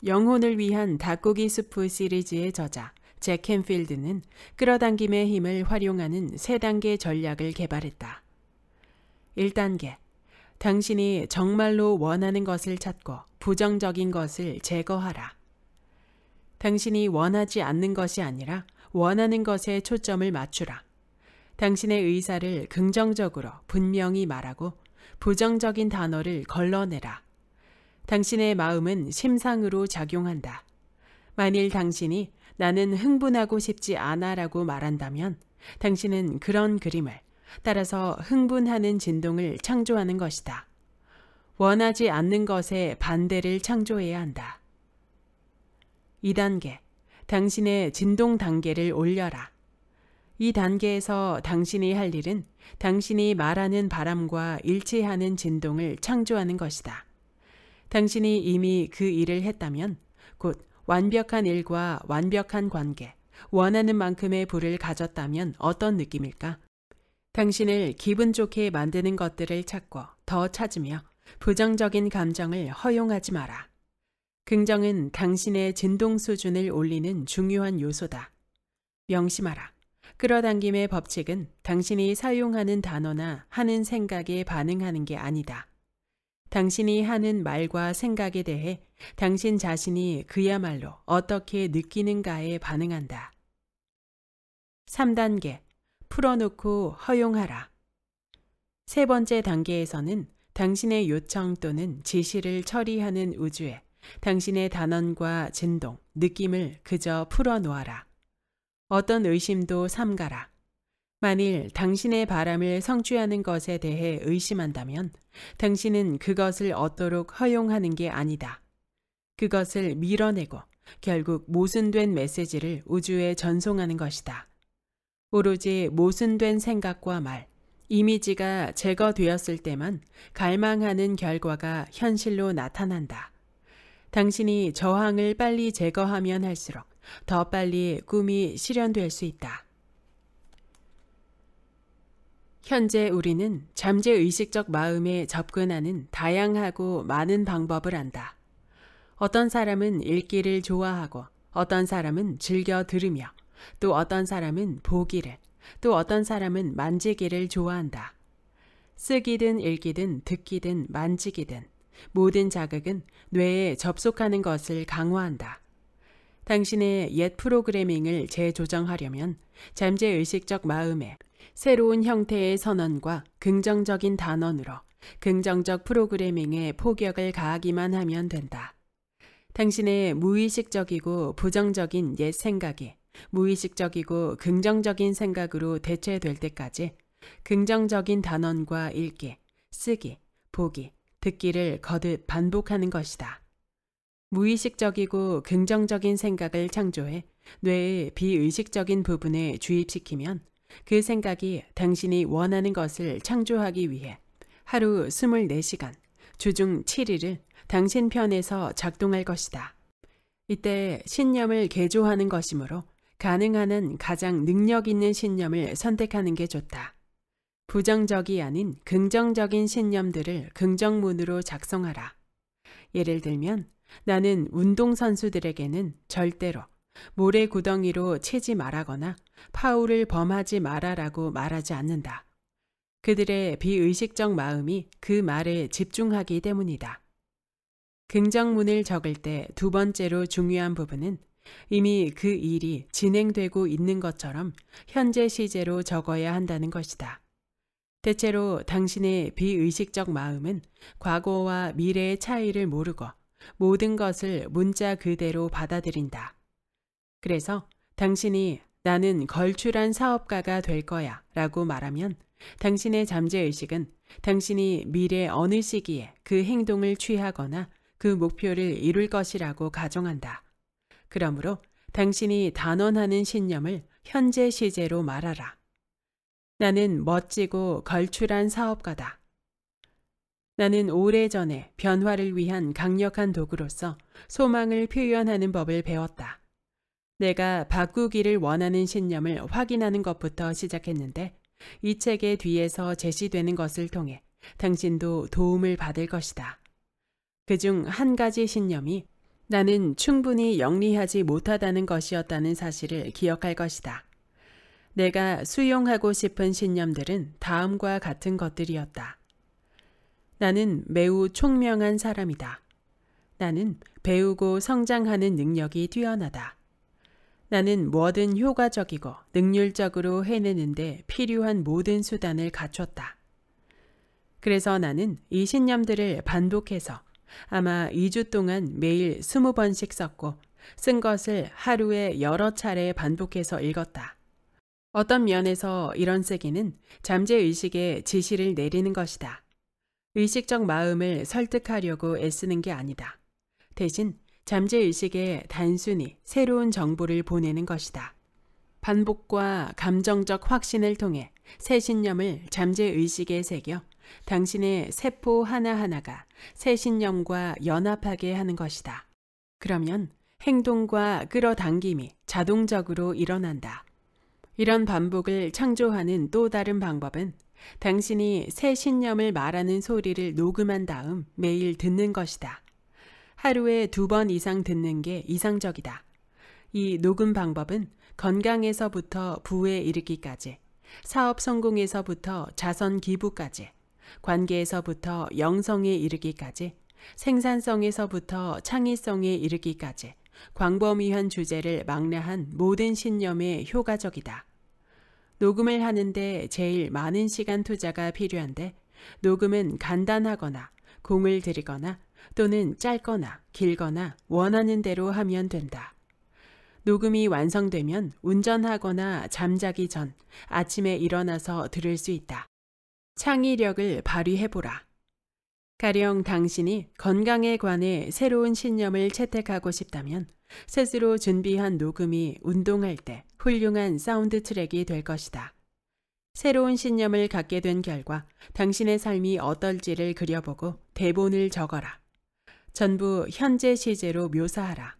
영혼을 위한 닭고기 수프 시리즈의 저자 잭 캔필드는 끌어당김의 힘을 활용하는 세단계 전략을 개발했다. 1단계 당신이 정말로 원하는 것을 찾고 부정적인 것을 제거하라. 당신이 원하지 않는 것이 아니라 원하는 것에 초점을 맞추라. 당신의 의사를 긍정적으로 분명히 말하고 부정적인 단어를 걸러내라. 당신의 마음은 심상으로 작용한다. 만일 당신이 나는 흥분하고 싶지 않아 라고 말한다면 당신은 그런 그림을 따라서 흥분하는 진동을 창조하는 것이다. 원하지 않는 것에 반대를 창조해야 한다. 2단계. 당신의 진동 단계를 올려라. 이 단계에서 당신이 할 일은 당신이 말하는 바람과 일치하는 진동을 창조하는 것이다. 당신이 이미 그 일을 했다면 곧 완벽한 일과 완벽한 관계, 원하는 만큼의 부를 가졌다면 어떤 느낌일까? 당신을 기분 좋게 만드는 것들을 찾고 더 찾으며 부정적인 감정을 허용하지 마라. 긍정은 당신의 진동 수준을 올리는 중요한 요소다. 명심하라. 끌어당김의 법칙은 당신이 사용하는 단어나 하는 생각에 반응하는 게 아니다. 당신이 하는 말과 생각에 대해 당신 자신이 그야말로 어떻게 느끼는가에 반응한다. 3단계 풀어놓고 허용하라. 세 번째 단계에서는 당신의 요청 또는 지시를 처리하는 우주에 당신의 단언과 진동, 느낌을 그저 풀어놓아라. 어떤 의심도 삼가라. 만일 당신의 바람을 성취하는 것에 대해 의심한다면 당신은 그것을 얻도록 허용하는 게 아니다. 그것을 밀어내고 결국 모순된 메시지를 우주에 전송하는 것이다. 오로지 모순된 생각과 말, 이미지가 제거되었을 때만 갈망하는 결과가 현실로 나타난다. 당신이 저항을 빨리 제거하면 할수록 더 빨리 꿈이 실현될 수 있다. 현재 우리는 잠재의식적 마음에 접근하는 다양하고 많은 방법을 안다. 어떤 사람은 읽기를 좋아하고 어떤 사람은 즐겨 들으며 또 어떤 사람은 보기를, 또 어떤 사람은 만지기를 좋아한다. 쓰기든 읽기든 듣기든 만지기든 모든 자극은 뇌에 접속하는 것을 강화한다. 당신의 옛 프로그래밍을 재조정하려면 잠재의식적 마음에 새로운 형태의 선언과 긍정적인 단언으로 긍정적 프로그래밍에 포격을 가하기만 하면 된다. 당신의 무의식적이고 부정적인 옛 생각이 무의식적이고 긍정적인 생각으로 대체될 때까지 긍정적인 단원과 읽기, 쓰기, 보기, 듣기를 거듭 반복하는 것이다. 무의식적이고 긍정적인 생각을 창조해 뇌의 비의식적인 부분에 주입시키면 그 생각이 당신이 원하는 것을 창조하기 위해 하루 24시간, 주중 7일을 당신 편에서 작동할 것이다. 이때 신념을 개조하는 것이므로 가능한 한 가장 능력 있는 신념을 선택하는 게 좋다. 부정적이 아닌 긍정적인 신념들을 긍정문으로 작성하라. 예를 들면 나는 운동선수들에게는 절대로 모래 구덩이로 치지 말하거나 파울을 범하지 말아라고 말하지 않는다. 그들의 비의식적 마음이 그 말에 집중하기 때문이다. 긍정문을 적을 때 두 번째로 중요한 부분은 이미 그 일이 진행되고 있는 것처럼 현재 시제로 적어야 한다는 것이다. 대체로 당신의 비의식적 마음은 과거와 미래의 차이를 모르고 모든 것을 문자 그대로 받아들인다. 그래서 당신이 나는 걸출한 사업가가 될 거야 라고 말하면 당신의 잠재의식은 당신이 미래 어느 시기에 그 행동을 취하거나 그 목표를 이룰 것이라고 가정한다. 그러므로 당신이 단언하는 신념을 현재 시제로 말하라. 나는 멋지고 걸출한 사업가다. 나는 오래전에 변화를 위한 강력한 도구로서 소망을 표현하는 법을 배웠다. 내가 바꾸기를 원하는 신념을 확인하는 것부터 시작했는데 이 책의 뒤에서 제시되는 것을 통해 당신도 도움을 받을 것이다. 그 중 한 가지 신념이 나는 충분히 영리하지 못하다는 것이었다는 사실을 기억할 것이다. 내가 수용하고 싶은 신념들은 다음과 같은 것들이었다. 나는 매우 총명한 사람이다. 나는 배우고 성장하는 능력이 뛰어나다. 나는 뭐든 효과적이고 능률적으로 해내는데 필요한 모든 수단을 갖췄다. 그래서 나는 이 신념들을 반복해서 아마 2주 동안 매일 20번씩 썼고 쓴 것을 하루에 여러 차례 반복해서 읽었다. 어떤 면에서 이런 쓰기는 잠재의식에 지시를 내리는 것이다. 의식적 마음을 설득하려고 애쓰는 게 아니다. 대신 잠재의식에 단순히 새로운 정보를 보내는 것이다. 반복과 감정적 확신을 통해 새 신념을 잠재의식에 새겨 당신의 세포 하나하나가 새 신념과 연합하게 하는 것이다. 그러면 행동과 끌어당김이 자동적으로 일어난다. 이런 반복을 창조하는 또 다른 방법은 당신이 새 신념을 말하는 소리를 녹음한 다음 매일 듣는 것이다. 하루에 두 번 이상 듣는 게 이상적이다. 이 녹음 방법은 건강에서부터 부에 이르기까지, 사업 성공에서부터 자선 기부까지 관계에서부터 영성에 이르기까지, 생산성에서부터 창의성에 이르기까지 광범위한 주제를 망라한 모든 신념에 효과적이다. 녹음을 하는데 제일 많은 시간 투자가 필요한데 녹음은 간단하거나 공을 들이거나 또는 짧거나 길거나 원하는 대로 하면 된다. 녹음이 완성되면 운전하거나 잠자기 전 아침에 일어나서 들을 수 있다. 창의력을 발휘해보라. 가령 당신이 건강에 관해 새로운 신념을 채택하고 싶다면 스스로 준비한 녹음이 운동할 때 훌륭한 사운드 트랙이 될 것이다. 새로운 신념을 갖게 된 결과 당신의 삶이 어떨지를 그려보고 대본을 적어라. 전부 현재 시제로 묘사하라.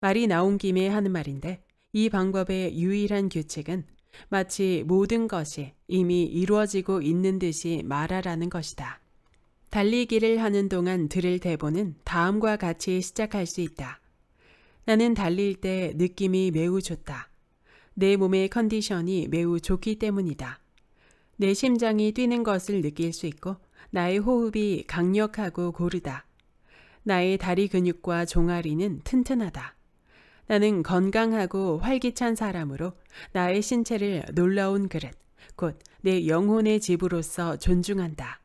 말이 나온 김에 하는 말인데 이 방법의 유일한 규칙은 마치 모든 것이 이미 이루어지고 있는 듯이 말하라는 것이다. 달리기를 하는 동안 들을 대본은 다음과 같이 시작할 수 있다. 나는 달릴 때 느낌이 매우 좋다. 내 몸의 컨디션이 매우 좋기 때문이다. 내 심장이 뛰는 것을 느낄 수 있고 나의 호흡이 강력하고 고르다. 나의 다리 근육과 종아리는 튼튼하다. 나는 건강하고 활기찬 사람으로 나의 신체를 놀라운 그릇, 곧 내 영혼의 집으로서 존중한다.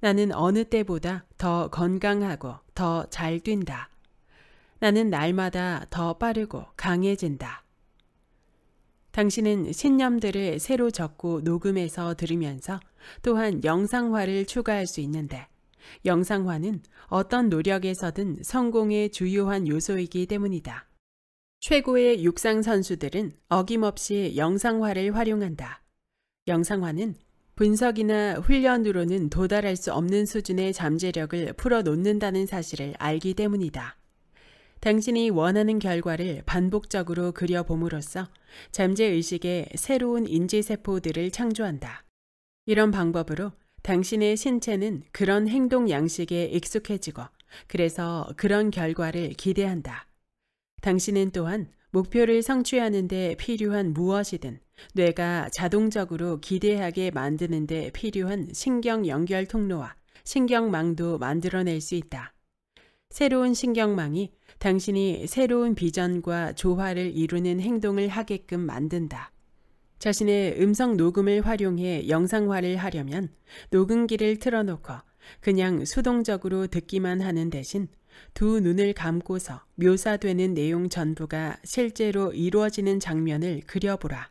나는 어느 때보다 더 건강하고 더 잘 뛴다. 나는 날마다 더 빠르고 강해진다. 당신은 신념들을 새로 적고 녹음해서 들으면서 또한 영상화를 추가할 수 있는데 영상화는 어떤 노력에서든 성공의 주요한 요소이기 때문이다. 최고의 육상 선수들은 어김없이 영상화를 활용한다. 영상화는 분석이나 훈련으로는 도달할 수 없는 수준의 잠재력을 풀어놓는다는 사실을 알기 때문이다. 당신이 원하는 결과를 반복적으로 그려봄으로써 잠재의식에 새로운 인지세포들을 창조한다. 이런 방법으로 당신의 신체는 그런 행동 양식에 익숙해지고 그래서 그런 결과를 기대한다. 당신은 또한 목표를 성취하는 데 필요한 무엇이든 뇌가 자동적으로 기대하게 만드는 데 필요한 신경 연결 통로와 신경망도 만들어낼 수 있다. 새로운 신경망이 당신이 새로운 비전과 조화를 이루는 행동을 하게끔 만든다. 자신의 음성 녹음을 활용해 영상화를 하려면 녹음기를 틀어놓고 그냥 수동적으로 듣기만 하는 대신 두 눈을 감고서 묘사되는 내용 전부가 실제로 이루어지는 장면을 그려보라.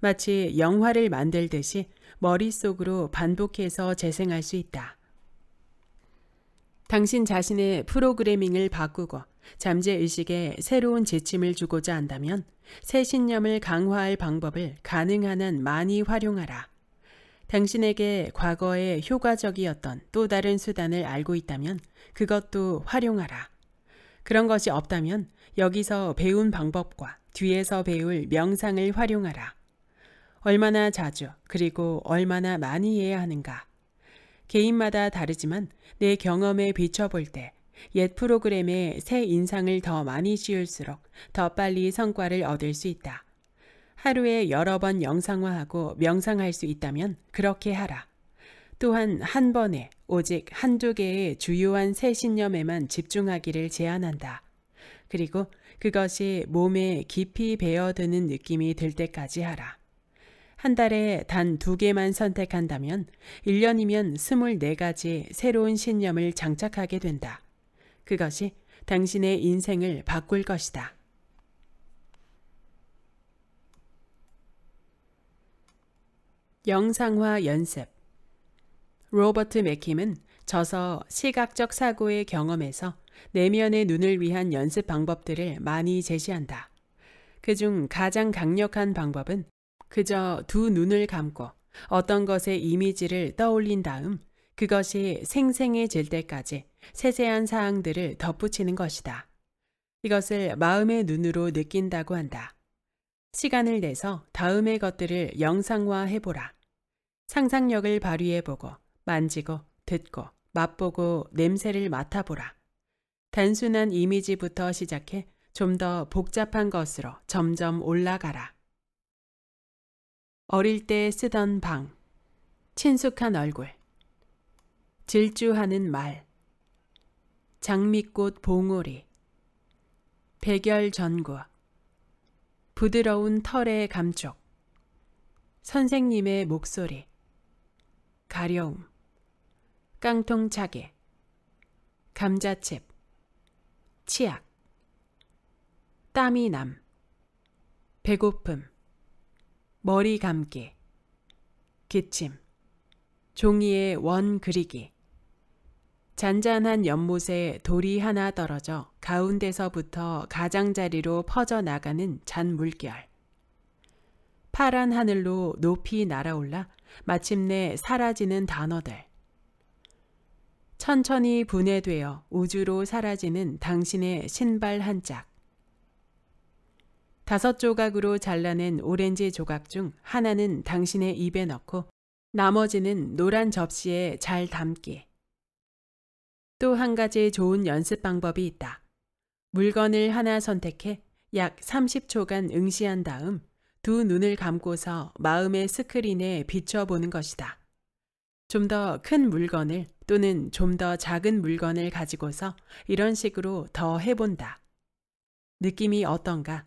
마치 영화를 만들듯이 머릿속으로 반복해서 재생할 수 있다. 당신 자신의 프로그래밍을 바꾸고 잠재의식에 새로운 지침을 주고자 한다면 새 신념을 강화할 방법을 가능한 한 많이 활용하라. 당신에게 과거에 효과적이었던 또 다른 수단을 알고 있다면 그것도 활용하라. 그런 것이 없다면 여기서 배운 방법과 뒤에서 배울 명상을 활용하라. 얼마나 자주 그리고 얼마나 많이 해야 하는가. 개인마다 다르지만 내 경험에 비춰볼 때 옛 프로그램에 새 인상을 더 많이 씌울수록 더 빨리 성과를 얻을 수 있다. 하루에 여러 번 영상화하고 명상할 수 있다면 그렇게 하라. 또한 한 번에 오직 한두 개의 주요한 새 신념에만 집중하기를 제안한다. 그리고 그것이 몸에 깊이 베어드는 느낌이 들 때까지 하라. 한 달에 단 두 개만 선택한다면 1년이면 24가지 새로운 신념을 장착하게 된다. 그것이 당신의 인생을 바꿀 것이다. 영상화 연습 로버트 맥힘은 저서 시각적 사고의 경험에서 내면의 눈을 위한 연습 방법들을 많이 제시한다. 그 중 가장 강력한 방법은 그저 두 눈을 감고 어떤 것의 이미지를 떠올린 다음 그것이 생생해질 때까지 세세한 사항들을 덧붙이는 것이다. 이것을 마음의 눈으로 느낀다고 한다. 시간을 내서 다음의 것들을 영상화해보라. 상상력을 발휘해보고 만지고 듣고 맛보고 냄새를 맡아보라. 단순한 이미지부터 시작해 좀 더 복잡한 것으로 점점 올라가라. 어릴 때 쓰던 방, 친숙한 얼굴, 질주하는 말, 장미꽃 봉오리, 백열 전구, 부드러운 털의 감촉, 선생님의 목소리, 가려움, 깡통차게, 감자칩, 치약, 땀이 남, 배고픔, 머리 감기, 기침, 종이에 원 그리기, 잔잔한 연못에 돌이 하나 떨어져 가운데서부터 가장자리로 퍼져나가는 잔물결. 파란 하늘로 높이 날아올라 마침내 사라지는 단어들. 천천히 분해되어 우주로 사라지는 당신의 신발 한 짝. 다섯 조각으로 잘라낸 오렌지 조각 중 하나는 당신의 입에 넣고 나머지는 노란 접시에 잘 담기. 또 한 가지 좋은 연습 방법이 있다. 물건을 하나 선택해 약 30초간 응시한 다음 두 눈을 감고서 마음의 스크린에 비춰보는 것이다. 좀 더 큰 물건을 또는 좀 더 작은 물건을 가지고서 이런 식으로 더 해본다. 느낌이 어떤가?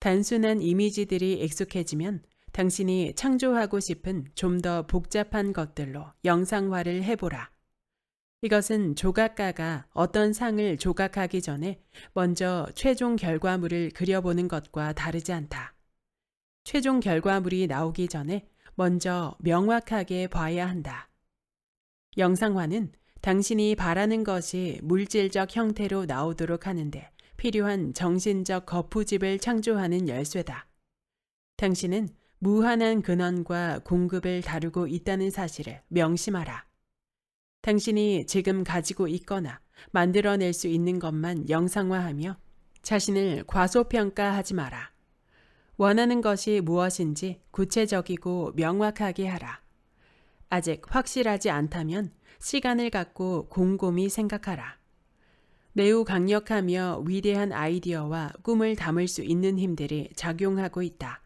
단순한 이미지들이 익숙해지면 당신이 창조하고 싶은 좀 더 복잡한 것들로 영상화를 해보라. 이것은 조각가가 어떤 상을 조각하기 전에 먼저 최종 결과물을 그려보는 것과 다르지 않다. 최종 결과물이 나오기 전에 먼저 명확하게 봐야 한다. 영상화는 당신이 바라는 것이 물질적 형태로 나오도록 하는데 필요한 정신적 거푸집을 창조하는 열쇠다. 당신은 무한한 근원과 공급을 다루고 있다는 사실을 명심하라. 당신이 지금 가지고 있거나 만들어낼 수 있는 것만 영상화하며 자신을 과소평가하지 마라. 원하는 것이 무엇인지 구체적이고 명확하게 하라. 아직 확실하지 않다면 시간을 갖고 곰곰이 생각하라. 매우 강력하며 위대한 아이디어와 꿈을 담을 수 있는 힘들이 작용하고 있다.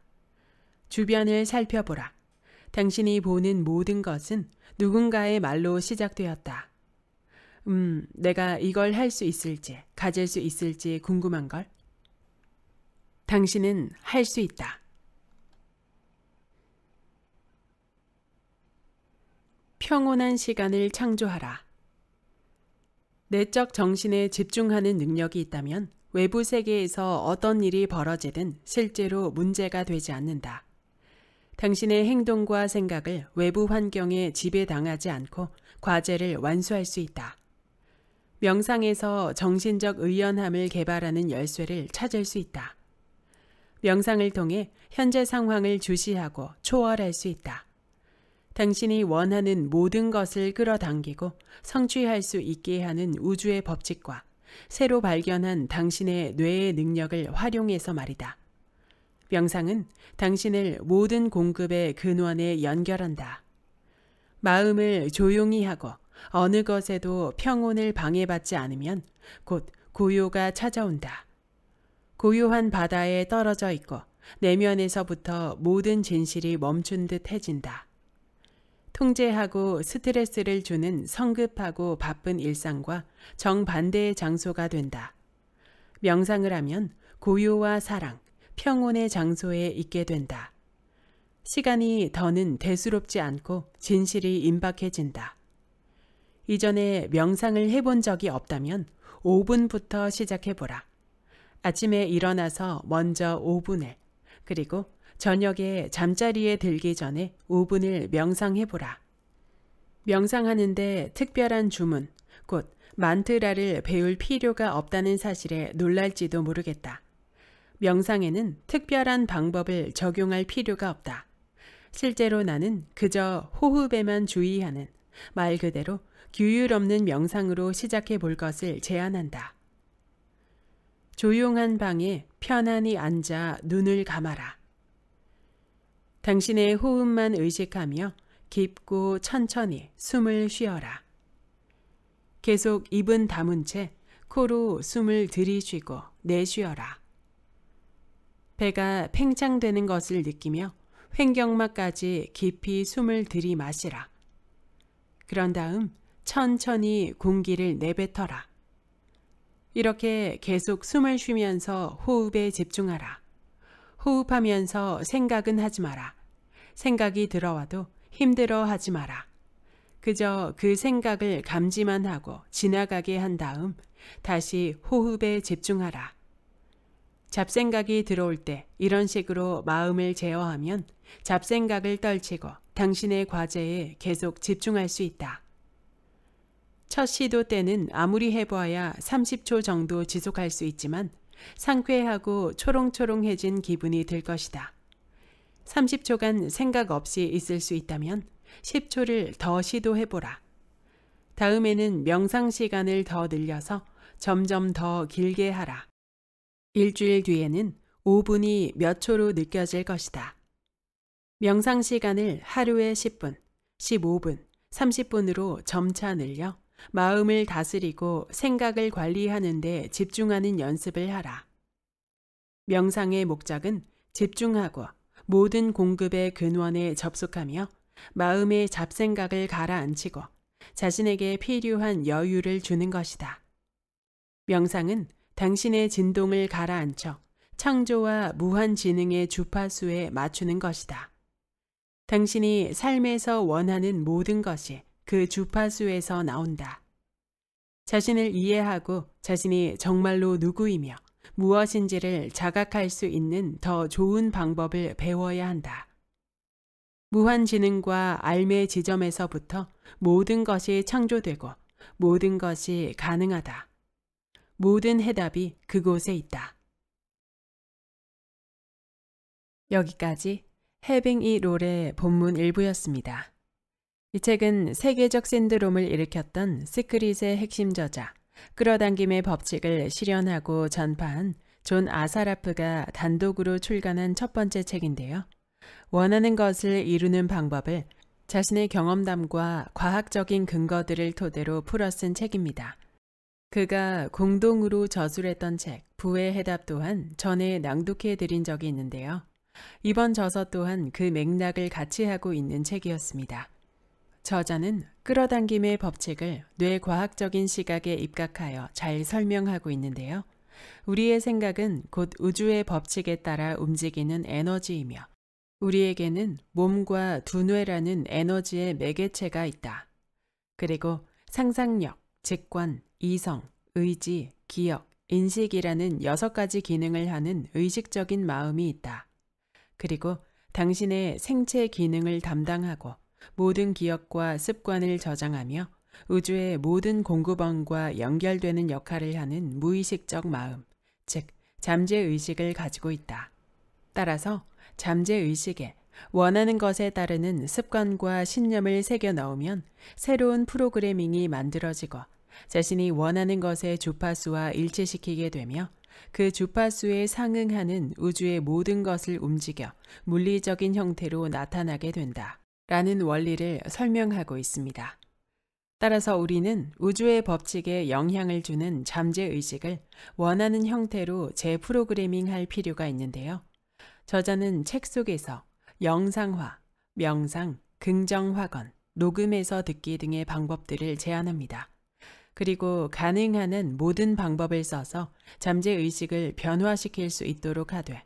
주변을 살펴보라. 당신이 보는 모든 것은 누군가의 말로 시작되었다. 음, 내가 이걸 할 수 있을지, 가질 수 있을지 궁금한 걸? 당신은 할 수 있다. 평온한 시간을 창조하라. 내적 정신에 집중하는 능력이 있다면 외부 세계에서 어떤 일이 벌어지든 실제로 문제가 되지 않는다. 당신의 행동과 생각을 외부 환경에 지배당하지 않고 과제를 완수할 수 있다. 명상에서 정신적 의연함을 개발하는 열쇠를 찾을 수 있다. 명상을 통해 현재 상황을 주시하고 초월할 수 있다. 당신이 원하는 모든 것을 끌어당기고 성취할 수 있게 하는 우주의 법칙과 새로 발견한 당신의 뇌의 능력을 활용해서 말이다. 명상은 당신을 모든 공급의 근원에 연결한다. 마음을 조용히 하고 어느 것에도 평온을 방해받지 않으면 곧 고요가 찾아온다. 고요한 바다에 떨어져 있고 내면에서부터 모든 진실이 멈춘 듯 해진다. 통제하고 스트레스를 주는 성급하고 바쁜 일상과 정반대의 장소가 된다. 명상을 하면 고요와 사랑, 평온의 장소에 있게 된다. 시간이 더는 대수롭지 않고 진실이 임박해진다. 이전에 명상을 해본 적이 없다면 5분부터 시작해보라. 아침에 일어나서 먼저 5분을, 그리고 저녁에 잠자리에 들기 전에 5분을 명상해보라. 명상하는데 특별한 주문, 곧 만트라를 배울 필요가 없다는 사실에 놀랄지도 모르겠다. 명상에는 특별한 방법을 적용할 필요가 없다. 실제로 나는 그저 호흡에만 주의하는 말 그대로 규율 없는 명상으로 시작해 볼 것을 제안한다. 조용한 방에 편안히 앉아 눈을 감아라. 당신의 호흡만 의식하며 깊고 천천히 숨을 쉬어라. 계속 입은 담은 채 코로 숨을 들이쉬고 내쉬어라. 배가 팽창되는 것을 느끼며 횡격막까지 깊이 숨을 들이마시라. 그런 다음 천천히 공기를 내뱉어라. 이렇게 계속 숨을 쉬면서 호흡에 집중하라. 호흡하면서 생각은 하지 마라. 생각이 들어와도 힘들어 하지 마라. 그저 그 생각을 감지만 하고 지나가게 한 다음 다시 호흡에 집중하라. 잡생각이 들어올 때 이런 식으로 마음을 제어하면 잡생각을 떨치고 당신의 과제에 계속 집중할 수 있다. 첫 시도 때는 아무리 해보아야 30초 정도 지속할 수 있지만 상쾌하고 초롱초롱해진 기분이 들 것이다. 30초간 생각 없이 있을 수 있다면 10초를 더 시도해보라. 다음에는 명상 시간을 더 늘려서 점점 더 길게 하라. 일주일 뒤에는 5분이 몇 초로 느껴질 것이다. 명상 시간을 하루에 10분, 15분, 30분으로 점차 늘려 마음을 다스리고 생각을 관리하는데 집중하는 연습을 하라. 명상의 목적은 집중하고 모든 공급의 근원에 접속하며 마음의 잡생각을 가라앉히고 자신에게 필요한 여유를 주는 것이다. 명상은 당신의 진동을 가라앉혀 창조와 무한지능의 주파수에 맞추는 것이다. 당신이 삶에서 원하는 모든 것이 그 주파수에서 나온다. 자신을 이해하고 자신이 정말로 누구이며 무엇인지를 자각할 수 있는 더 좋은 방법을 배워야 한다. 무한지능과 알매 지점에서부터 모든 것이 창조되고 모든 것이 가능하다. 모든 해답이 그곳에 있다. 여기까지 해빙이 롤의 본문 일부였습니다. 이 책은 세계적 신드롬을 일으켰던 시크릿의 핵심 저자, 끌어당김의 법칙을 실현하고 전파한 존 아사라프가 단독으로 출간한 첫 번째 책인데요. 원하는 것을 이루는 방법을 자신의 경험담과 과학적인 근거들을 토대로 풀어 쓴 책입니다. 그가 공동으로 저술했던 책, 부의 해답 또한 전에 낭독해 드린 적이 있는데요. 이번 저서 또한 그 맥락을 같이 하고 있는 책이었습니다. 저자는 끌어당김의 법칙을 뇌과학적인 시각에 입각하여 잘 설명하고 있는데요. 우리의 생각은 곧 우주의 법칙에 따라 움직이는 에너지이며 우리에게는 몸과 두뇌라는 에너지의 매개체가 있다. 그리고 상상력, 직관, 이성, 의지, 기억, 인식이라는 여섯 가지 기능을 하는 의식적인 마음이 있다. 그리고 당신의 생체 기능을 담당하고 모든 기억과 습관을 저장하며 우주의 모든 공급원과 연결되는 역할을 하는 무의식적 마음, 즉 잠재의식을 가지고 있다. 따라서 잠재의식에 원하는 것에 따르는 습관과 신념을 새겨 넣으면 새로운 프로그래밍이 만들어지고 자신이 원하는 것의 주파수와 일치시키게 되며 그 주파수에 상응하는 우주의 모든 것을 움직여 물리적인 형태로 나타나게 된다. 라는 원리를 설명하고 있습니다. 따라서 우리는 우주의 법칙에 영향을 주는 잠재의식을 원하는 형태로 재프로그래밍 할 필요가 있는데요. 저자는 책 속에서 영상화, 명상, 긍정확언 녹음해서 듣기 등의 방법들을 제안합니다. 그리고 가능한 모든 방법을 써서 잠재의식을 변화시킬 수 있도록 하되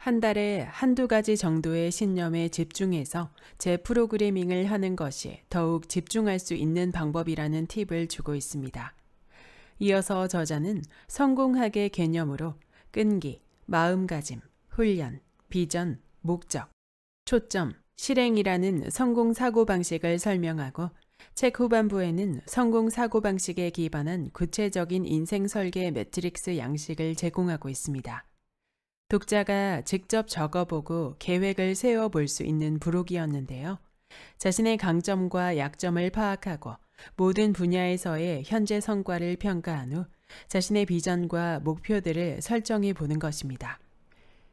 한 달에 한두 가지 정도의 신념에 집중해서 제 프로그래밍을 하는 것이 더욱 집중할 수 있는 방법이라는 팁을 주고 있습니다. 이어서 저자는 성공학의 개념으로 끈기, 마음가짐, 훈련, 비전, 목적, 초점, 실행이라는 성공 사고방식을 설명하고 책 후반부에는 성공 사고방식에 기반한 구체적인 인생 설계 매트릭스 양식을 제공하고 있습니다. 독자가 직접 적어보고 계획을 세워볼 수 있는 부록이었는데요. 자신의 강점과 약점을 파악하고 모든 분야에서의 현재 성과를 평가한 후 자신의 비전과 목표들을 설정해 보는 것입니다.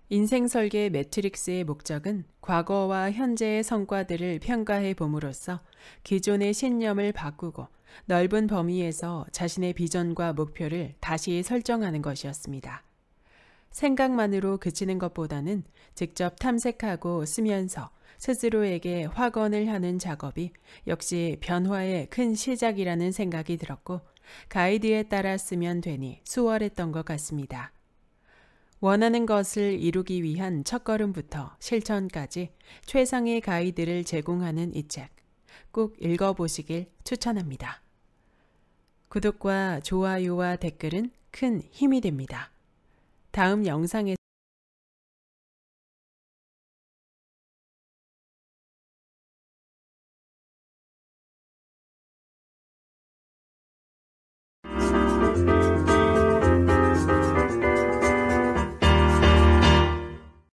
인생 설계 매트릭스의 목적은 과거와 현재의 성과들을 평가해 봄으로써 기존의 신념을 바꾸고 넓은 범위에서 자신의 비전과 목표를 다시 설정하는 것이었습니다. 생각만으로 그치는 것보다는 직접 탐색하고 쓰면서 스스로에게 확언을 하는 작업이 역시 변화의 큰 시작이라는 생각이 들었고 가이드에 따라 쓰면 되니 수월했던 것 같습니다. 원하는 것을 이루기 위한 첫걸음부터 실천까지 최상의 가이드를 제공하는 이 책 꼭 읽어보시길 추천합니다. 구독과 좋아요와 댓글은 큰 힘이 됩니다. 다음 영상에